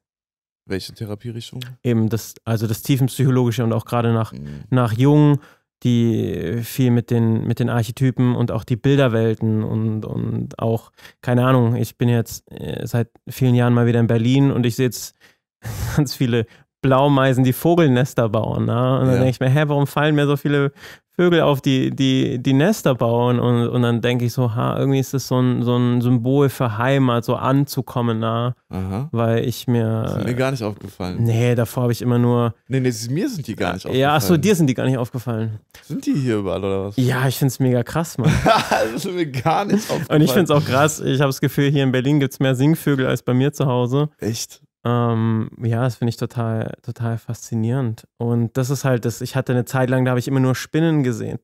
Welche Therapierichtung? Eben das, also das tiefenpsychologische und auch gerade nach, mhm. nach Jung, die viel mit den, mit den Archetypen und auch die Bilderwelten und, und auch, keine Ahnung, ich bin jetzt äh, seit vielen Jahren mal wieder in Berlin und ich sehe jetzt ganz viele Blaumeisen, die Vogelnester bauen. Ne? Und dann ja. denke ich mir, hä, warum fallen mir so viele Vögel auf die, die, die Nester bauen und, und dann denke ich so, ha, irgendwie ist das so ein, so ein Symbol für Heimat, so anzukommen nah, Aha. weil ich mir... Das ist mir gar nicht aufgefallen. Nee, davor habe ich immer nur... Nee, nee, mir sind die gar nicht aufgefallen. Ja, achso, dir sind die gar nicht aufgefallen. Sind die hier überall oder was? Ja, ich finde es mega krass, Mann. das ist mir gar nicht aufgefallen. Und ich finde es auch krass, ich habe das Gefühl, hier in Berlin gibt es mehr Singvögel als bei mir zu Hause. Echt? Ähm, ja, das finde ich total, total faszinierend. Und das ist halt das, ich hatte eine Zeit lang, da habe ich immer nur Spinnen gesehen.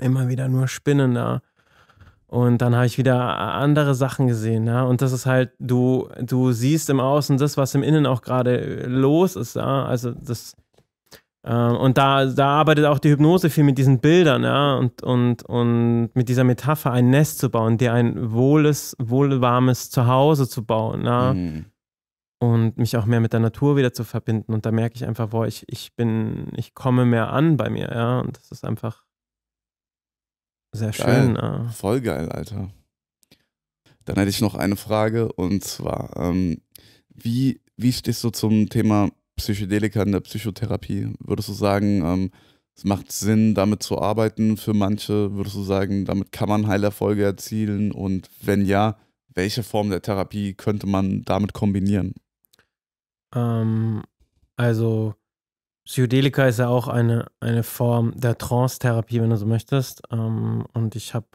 Immer wieder nur Spinnen da. Und dann habe ich wieder andere Sachen gesehen. Ja? Und das ist halt, du, du siehst im Außen das, was im Innen auch gerade äh, los ist. Ja? Also das, ähm, und da, da arbeitet auch die Hypnose viel mit diesen Bildern, ja, und, und, und mit dieser Metapher, ein Nest zu bauen, dir ein wohles, wohlwarmes Zuhause zu bauen. Ja? Mhm und mich auch mehr mit der Natur wieder zu verbinden. Und da merke ich einfach, boah, ich, ich bin, ich komme mehr an bei mir, ja. Und das ist einfach sehr geil. schön. Ja. Voll geil, Alter. Dann hätte ich noch eine Frage und zwar, ähm, wie, wie stehst du zum Thema Psychedelika in der Psychotherapie? Würdest du sagen, ähm, es macht Sinn, damit zu arbeiten für manche? Würdest du sagen, damit kann man Heilerfolge erzielen? Und wenn ja, welche Form der Therapie könnte man damit kombinieren? Ähm, also Psychedelika ist ja auch eine, eine Form der Trance-Therapie, wenn du so möchtest. Ähm, und ich habe,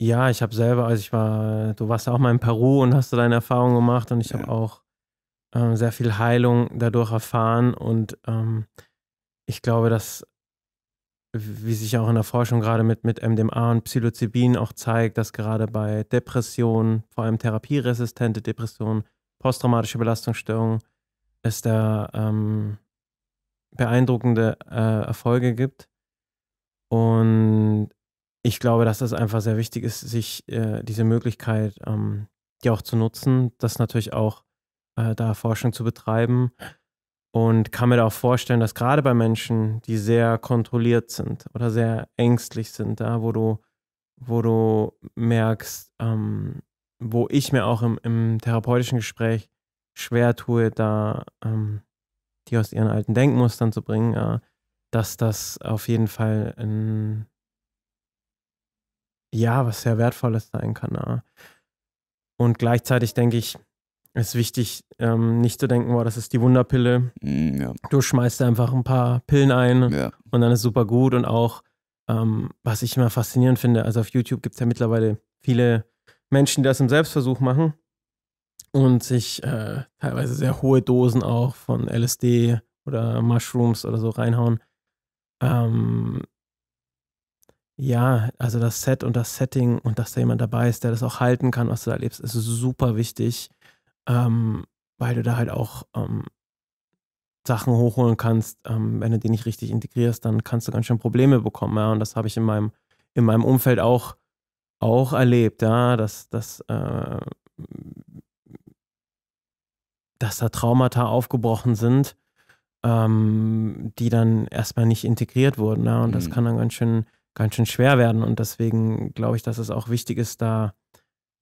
ja, ich habe selber, also ich war, du warst ja auch mal in Peru und hast du deine Erfahrungen gemacht und ich ja. habe auch äh, sehr viel Heilung dadurch erfahren und ähm, ich glaube, dass wie sich auch in der Forschung gerade mit, mit MDMA und Psilocybin auch zeigt, dass gerade bei Depressionen, vor allem therapieresistente Depressionen, posttraumatische Belastungsstörung es da ähm, beeindruckende äh, Erfolge gibt. Und ich glaube, dass es einfach sehr wichtig ist, sich äh, diese Möglichkeit, ähm, die auch zu nutzen, das natürlich auch äh, da Forschung zu betreiben. Und kann mir da auch vorstellen, dass gerade bei Menschen, die sehr kontrolliert sind oder sehr ängstlich sind, da wo du, wo du merkst, ähm, wo ich mir auch im, im therapeutischen Gespräch schwer tue, da ähm, die aus ihren alten Denkmustern zu bringen, äh, dass das auf jeden Fall ein, ja, was sehr Wertvolles sein kann. Äh. Und gleichzeitig denke ich, ist wichtig, ähm, nicht zu denken, boah, das ist die Wunderpille. Mm, ja. Du schmeißt einfach ein paar Pillen ein ja. und dann ist super gut. Und auch, ähm, was ich immer faszinierend finde, also auf YouTube gibt es ja mittlerweile viele Menschen, die das im Selbstversuch machen und sich äh, teilweise sehr hohe Dosen auch von LSD oder Mushrooms oder so reinhauen. Ähm, ja, also das Set und das Setting und dass da jemand dabei ist, der das auch halten kann, was du da erlebst, ist super wichtig, ähm, weil du da halt auch ähm, Sachen hochholen kannst. Ähm, wenn du die nicht richtig integrierst, dann kannst du ganz schön Probleme bekommen. Ja? Und das habe ich in meinem, in meinem Umfeld auch auch erlebt, ja, dass, dass, äh, dass da Traumata aufgebrochen sind, ähm, die dann erstmal nicht integriert wurden. Ja, und mhm. das kann dann ganz schön, ganz schön schwer werden. Und deswegen glaube ich, dass es auch wichtig ist, da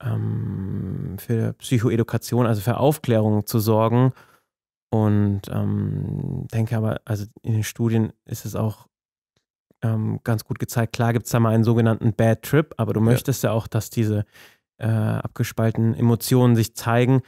ähm, für Psychoedukation, also für Aufklärung zu sorgen. Und ähm, denke aber, also in den Studien ist es auch ähm, ganz gut gezeigt. Klar gibt es da mal einen sogenannten Bad Trip, aber du möchtest ja, auch, dass diese äh, abgespaltenen Emotionen sich zeigen.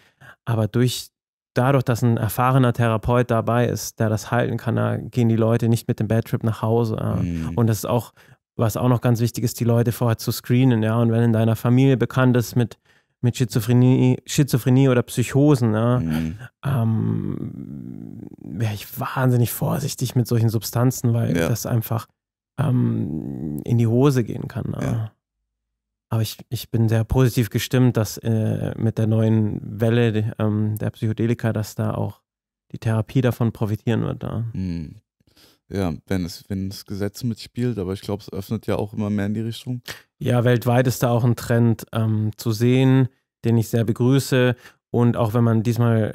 Aber durch, dadurch, dass ein erfahrener Therapeut dabei ist, der das halten kann, da gehen die Leute nicht mit dem Bad Trip nach Hause. Mhm. Und das ist auch, was auch noch ganz wichtig ist, die Leute vorher zu screenen, ja. Und wenn in deiner Familie bekannt ist mit, mit Schizophrenie, Schizophrenie oder Psychosen, ja, mhm. ähm, wäre ich wahnsinnig vorsichtig mit solchen Substanzen, weil ja. das einfach ähm, in die Hose gehen kann. Aber, ja. aber ich, ich bin sehr positiv gestimmt, dass äh, mit der neuen Welle ähm, der Psychedelika, dass da auch die Therapie davon profitieren wird. Ja. Hm. Ja, wenn es, wenn das Gesetz mitspielt, aber ich glaube, es öffnet ja auch immer mehr in die Richtung. Ja, weltweit ist da auch ein Trend ähm, zu sehen, den ich sehr begrüße. Und auch wenn man diesmal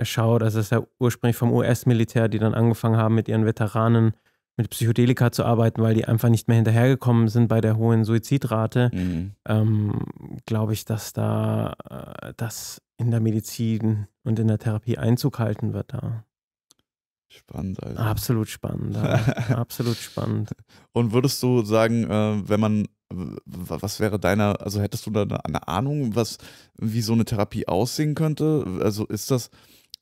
äh, schaut, also es ist ja ursprünglich vom US-Militär, die dann angefangen haben, mit ihren Veteranen mit Psychedelika zu arbeiten, weil die einfach nicht mehr hinterhergekommen sind bei der hohen Suizidrate, mhm. ähm, glaube ich, dass da äh, das in der Medizin und in der Therapie Einzug halten wird da. Spannend, Alter. Absolut spannend, absolut spannend. Und würdest du sagen, äh, wenn man, was wäre deiner, also hättest du da eine, Ahnung, was, wie so eine Therapie aussehen könnte? Also ist das,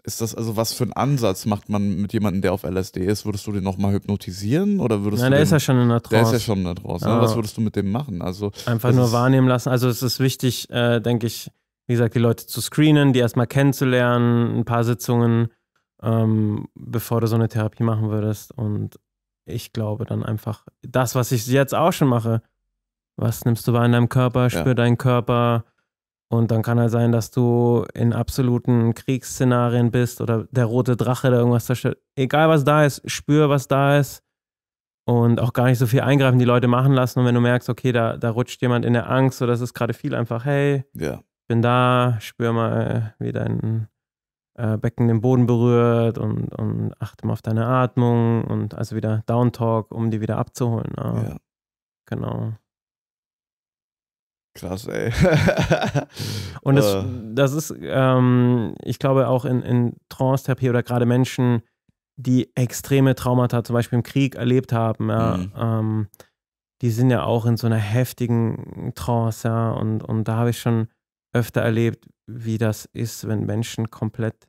ist das also was für ein Ansatz macht man mit jemandem, der auf LSD ist? Würdest du den nochmal hypnotisieren oder würdest Na, du? der ist ja schon in der Trance. Der ist ja schon in der Trance. Ne? Ja. Ne? Was würdest du mit dem machen? Also einfach nur wahrnehmen lassen. Also es ist wichtig, äh, denke ich, wie gesagt, die Leute zu screenen, die erstmal kennenzulernen, ein paar Sitzungen, ähm, bevor du so eine Therapie machen würdest. Und ich glaube dann einfach, das, was ich jetzt auch schon mache, was nimmst du wahr in deinem Körper, spür ja. deinen Körper, und dann kann halt sein, dass du in absoluten Kriegsszenarien bist oder der rote Drache, der irgendwas zerstört. Egal was da ist, spür, was da ist. Und auch gar nicht so viel eingreifen, die Leute machen lassen. Und wenn du merkst, okay, da, da rutscht jemand in der Angst oder es ist gerade viel, einfach, hey, ja. bin da, spür mal, wie dein äh, Becken den Boden berührt und, und achte mal auf deine Atmung und also wieder Downtalk, um die wieder abzuholen. Ja. Ne? ja. Genau. Krass, ey. und das, äh. das ist, ähm, ich glaube, auch in, in Trance-Therapie oder gerade Menschen, die extreme Traumata, zum Beispiel im Krieg, erlebt haben, ja, mhm. ähm, die sind ja auch in so einer heftigen Trance, ja. Und, und da habe ich schon öfter erlebt, wie das ist, wenn Menschen komplett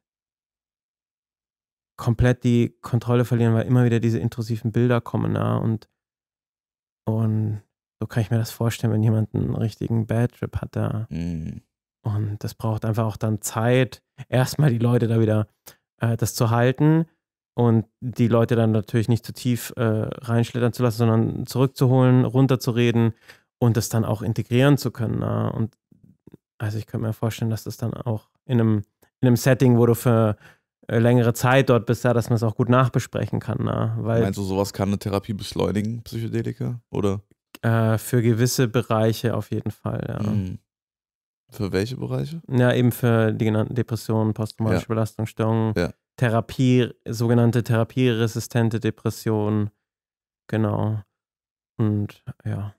komplett die Kontrolle verlieren, weil immer wieder diese intrusiven Bilder kommen, ja. Und, und so kann ich mir das vorstellen, wenn jemand einen richtigen Bad Trip hat da. Mhm. Und das braucht einfach auch dann Zeit, erstmal die Leute da wieder äh, das zu halten und die Leute dann natürlich nicht zu tief äh, reinschlittern zu lassen, sondern zurückzuholen, runterzureden und das dann auch integrieren zu können. Na? Ne? Und also ich könnte mir vorstellen, dass das dann auch in einem, in einem Setting, wo du für äh, längere Zeit dort bist, ja, dass man es auch gut nachbesprechen kann. Na? Ne? Weil Meinst du, sowas kann eine Therapie beschleunigen, Psychedelika? Oder? Äh, für gewisse Bereiche auf jeden Fall, ja. Mhm. Für welche Bereiche? Ja, eben für die genannten Depressionen, posttraumatische ja. Belastungsstörungen, ja. Therapie, sogenannte therapieresistente Depressionen. Genau. Und ja.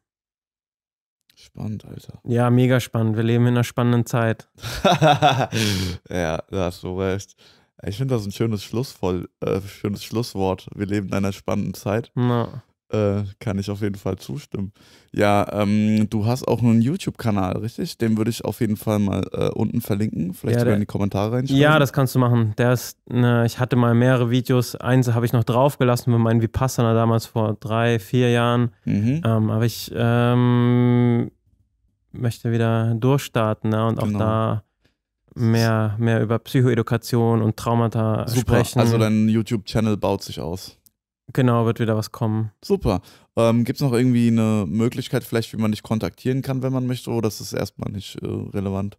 Spannend, Alter. Ja, mega spannend. Wir leben in einer spannenden Zeit. ja, da hast du recht. Ich finde das ein schönes, Schlussvoll, äh, schönes Schlusswort. Wir leben in einer spannenden Zeit. Na. Äh, kann ich auf jeden Fall zustimmen. Ja, ähm, du hast auch einen YouTube-Kanal, richtig? Den würde ich auf jeden Fall mal äh, unten verlinken. Vielleicht ja, sogar in die Kommentare reinschreiben. Ja, das kannst du machen. Der ist, ne, ich hatte mal mehrere Videos. Eins habe ich noch draufgelassen mit meinem Vipassana damals vor drei, vier Jahren. Mhm. Ähm, aber ich ähm, möchte wieder durchstarten ne? und auch genau. da mehr, mehr über Psychoedukation und Traumata Super. sprechen. Also dein YouTube-Channel baut sich aus. Genau, wird wieder was kommen. Super. Ähm, Gibt es noch irgendwie eine Möglichkeit, vielleicht, wie man dich kontaktieren kann, wenn man möchte, oder ist das erstmal nicht äh, relevant?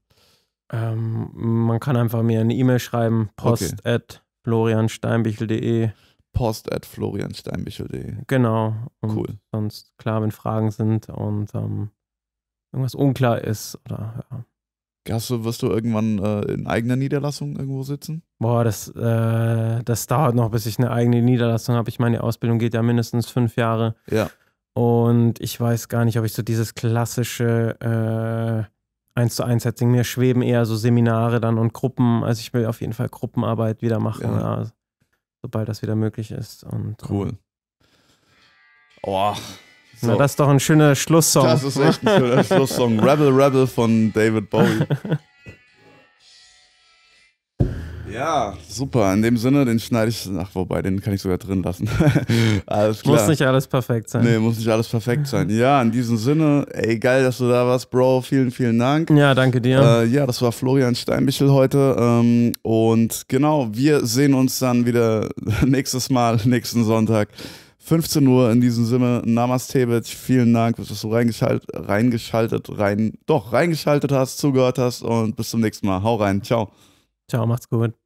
Ähm, man kann einfach mir eine E-Mail schreiben, post okay. at floriansteinbichel.de. Post at floriansteinbichel.de. Genau. Und cool. Sonst klar, wenn Fragen sind und ähm, irgendwas unklar ist oder ja. Hast du, wirst du irgendwann äh, in eigener Niederlassung irgendwo sitzen? Boah, das, äh, das dauert noch, bis ich eine eigene Niederlassung habe. Ich meine, die Ausbildung geht ja mindestens fünf Jahre. Ja. Und ich weiß gar nicht, ob ich so dieses klassische äh, 1 zu 1 Setting, mir schweben eher so Seminare dann und Gruppen. Also ich will auf jeden Fall Gruppenarbeit wieder machen, ja. Ja, sobald das wieder möglich ist. Und, cool. Boah. Ähm, so. Na, das ist doch ein schöner Schlusssong. Das ist echt ein schöner Schlusssong. Rebel Rebel von David Bowie. Ja, super. In dem Sinne, den schneide ich Ach, wobei, den kann ich sogar drin lassen. alles klar. Muss nicht alles perfekt sein. Nee, muss nicht alles perfekt sein. Ja, in diesem Sinne, ey, geil, dass du da warst, Bro. Vielen, vielen Dank. Ja, danke dir. Äh, ja, das war Florian Steinbichel heute. Ähm, und genau, wir sehen uns dann wieder nächstes Mal, nächsten Sonntag. 15 Uhr in diesem Sinne. Namaste, Bitch. Vielen Dank, dass du reingeschaltet, reingeschaltet, rein, doch, reingeschaltet hast, zugehört hast und bis zum nächsten Mal. Hau rein. Ciao. Ciao, macht's gut.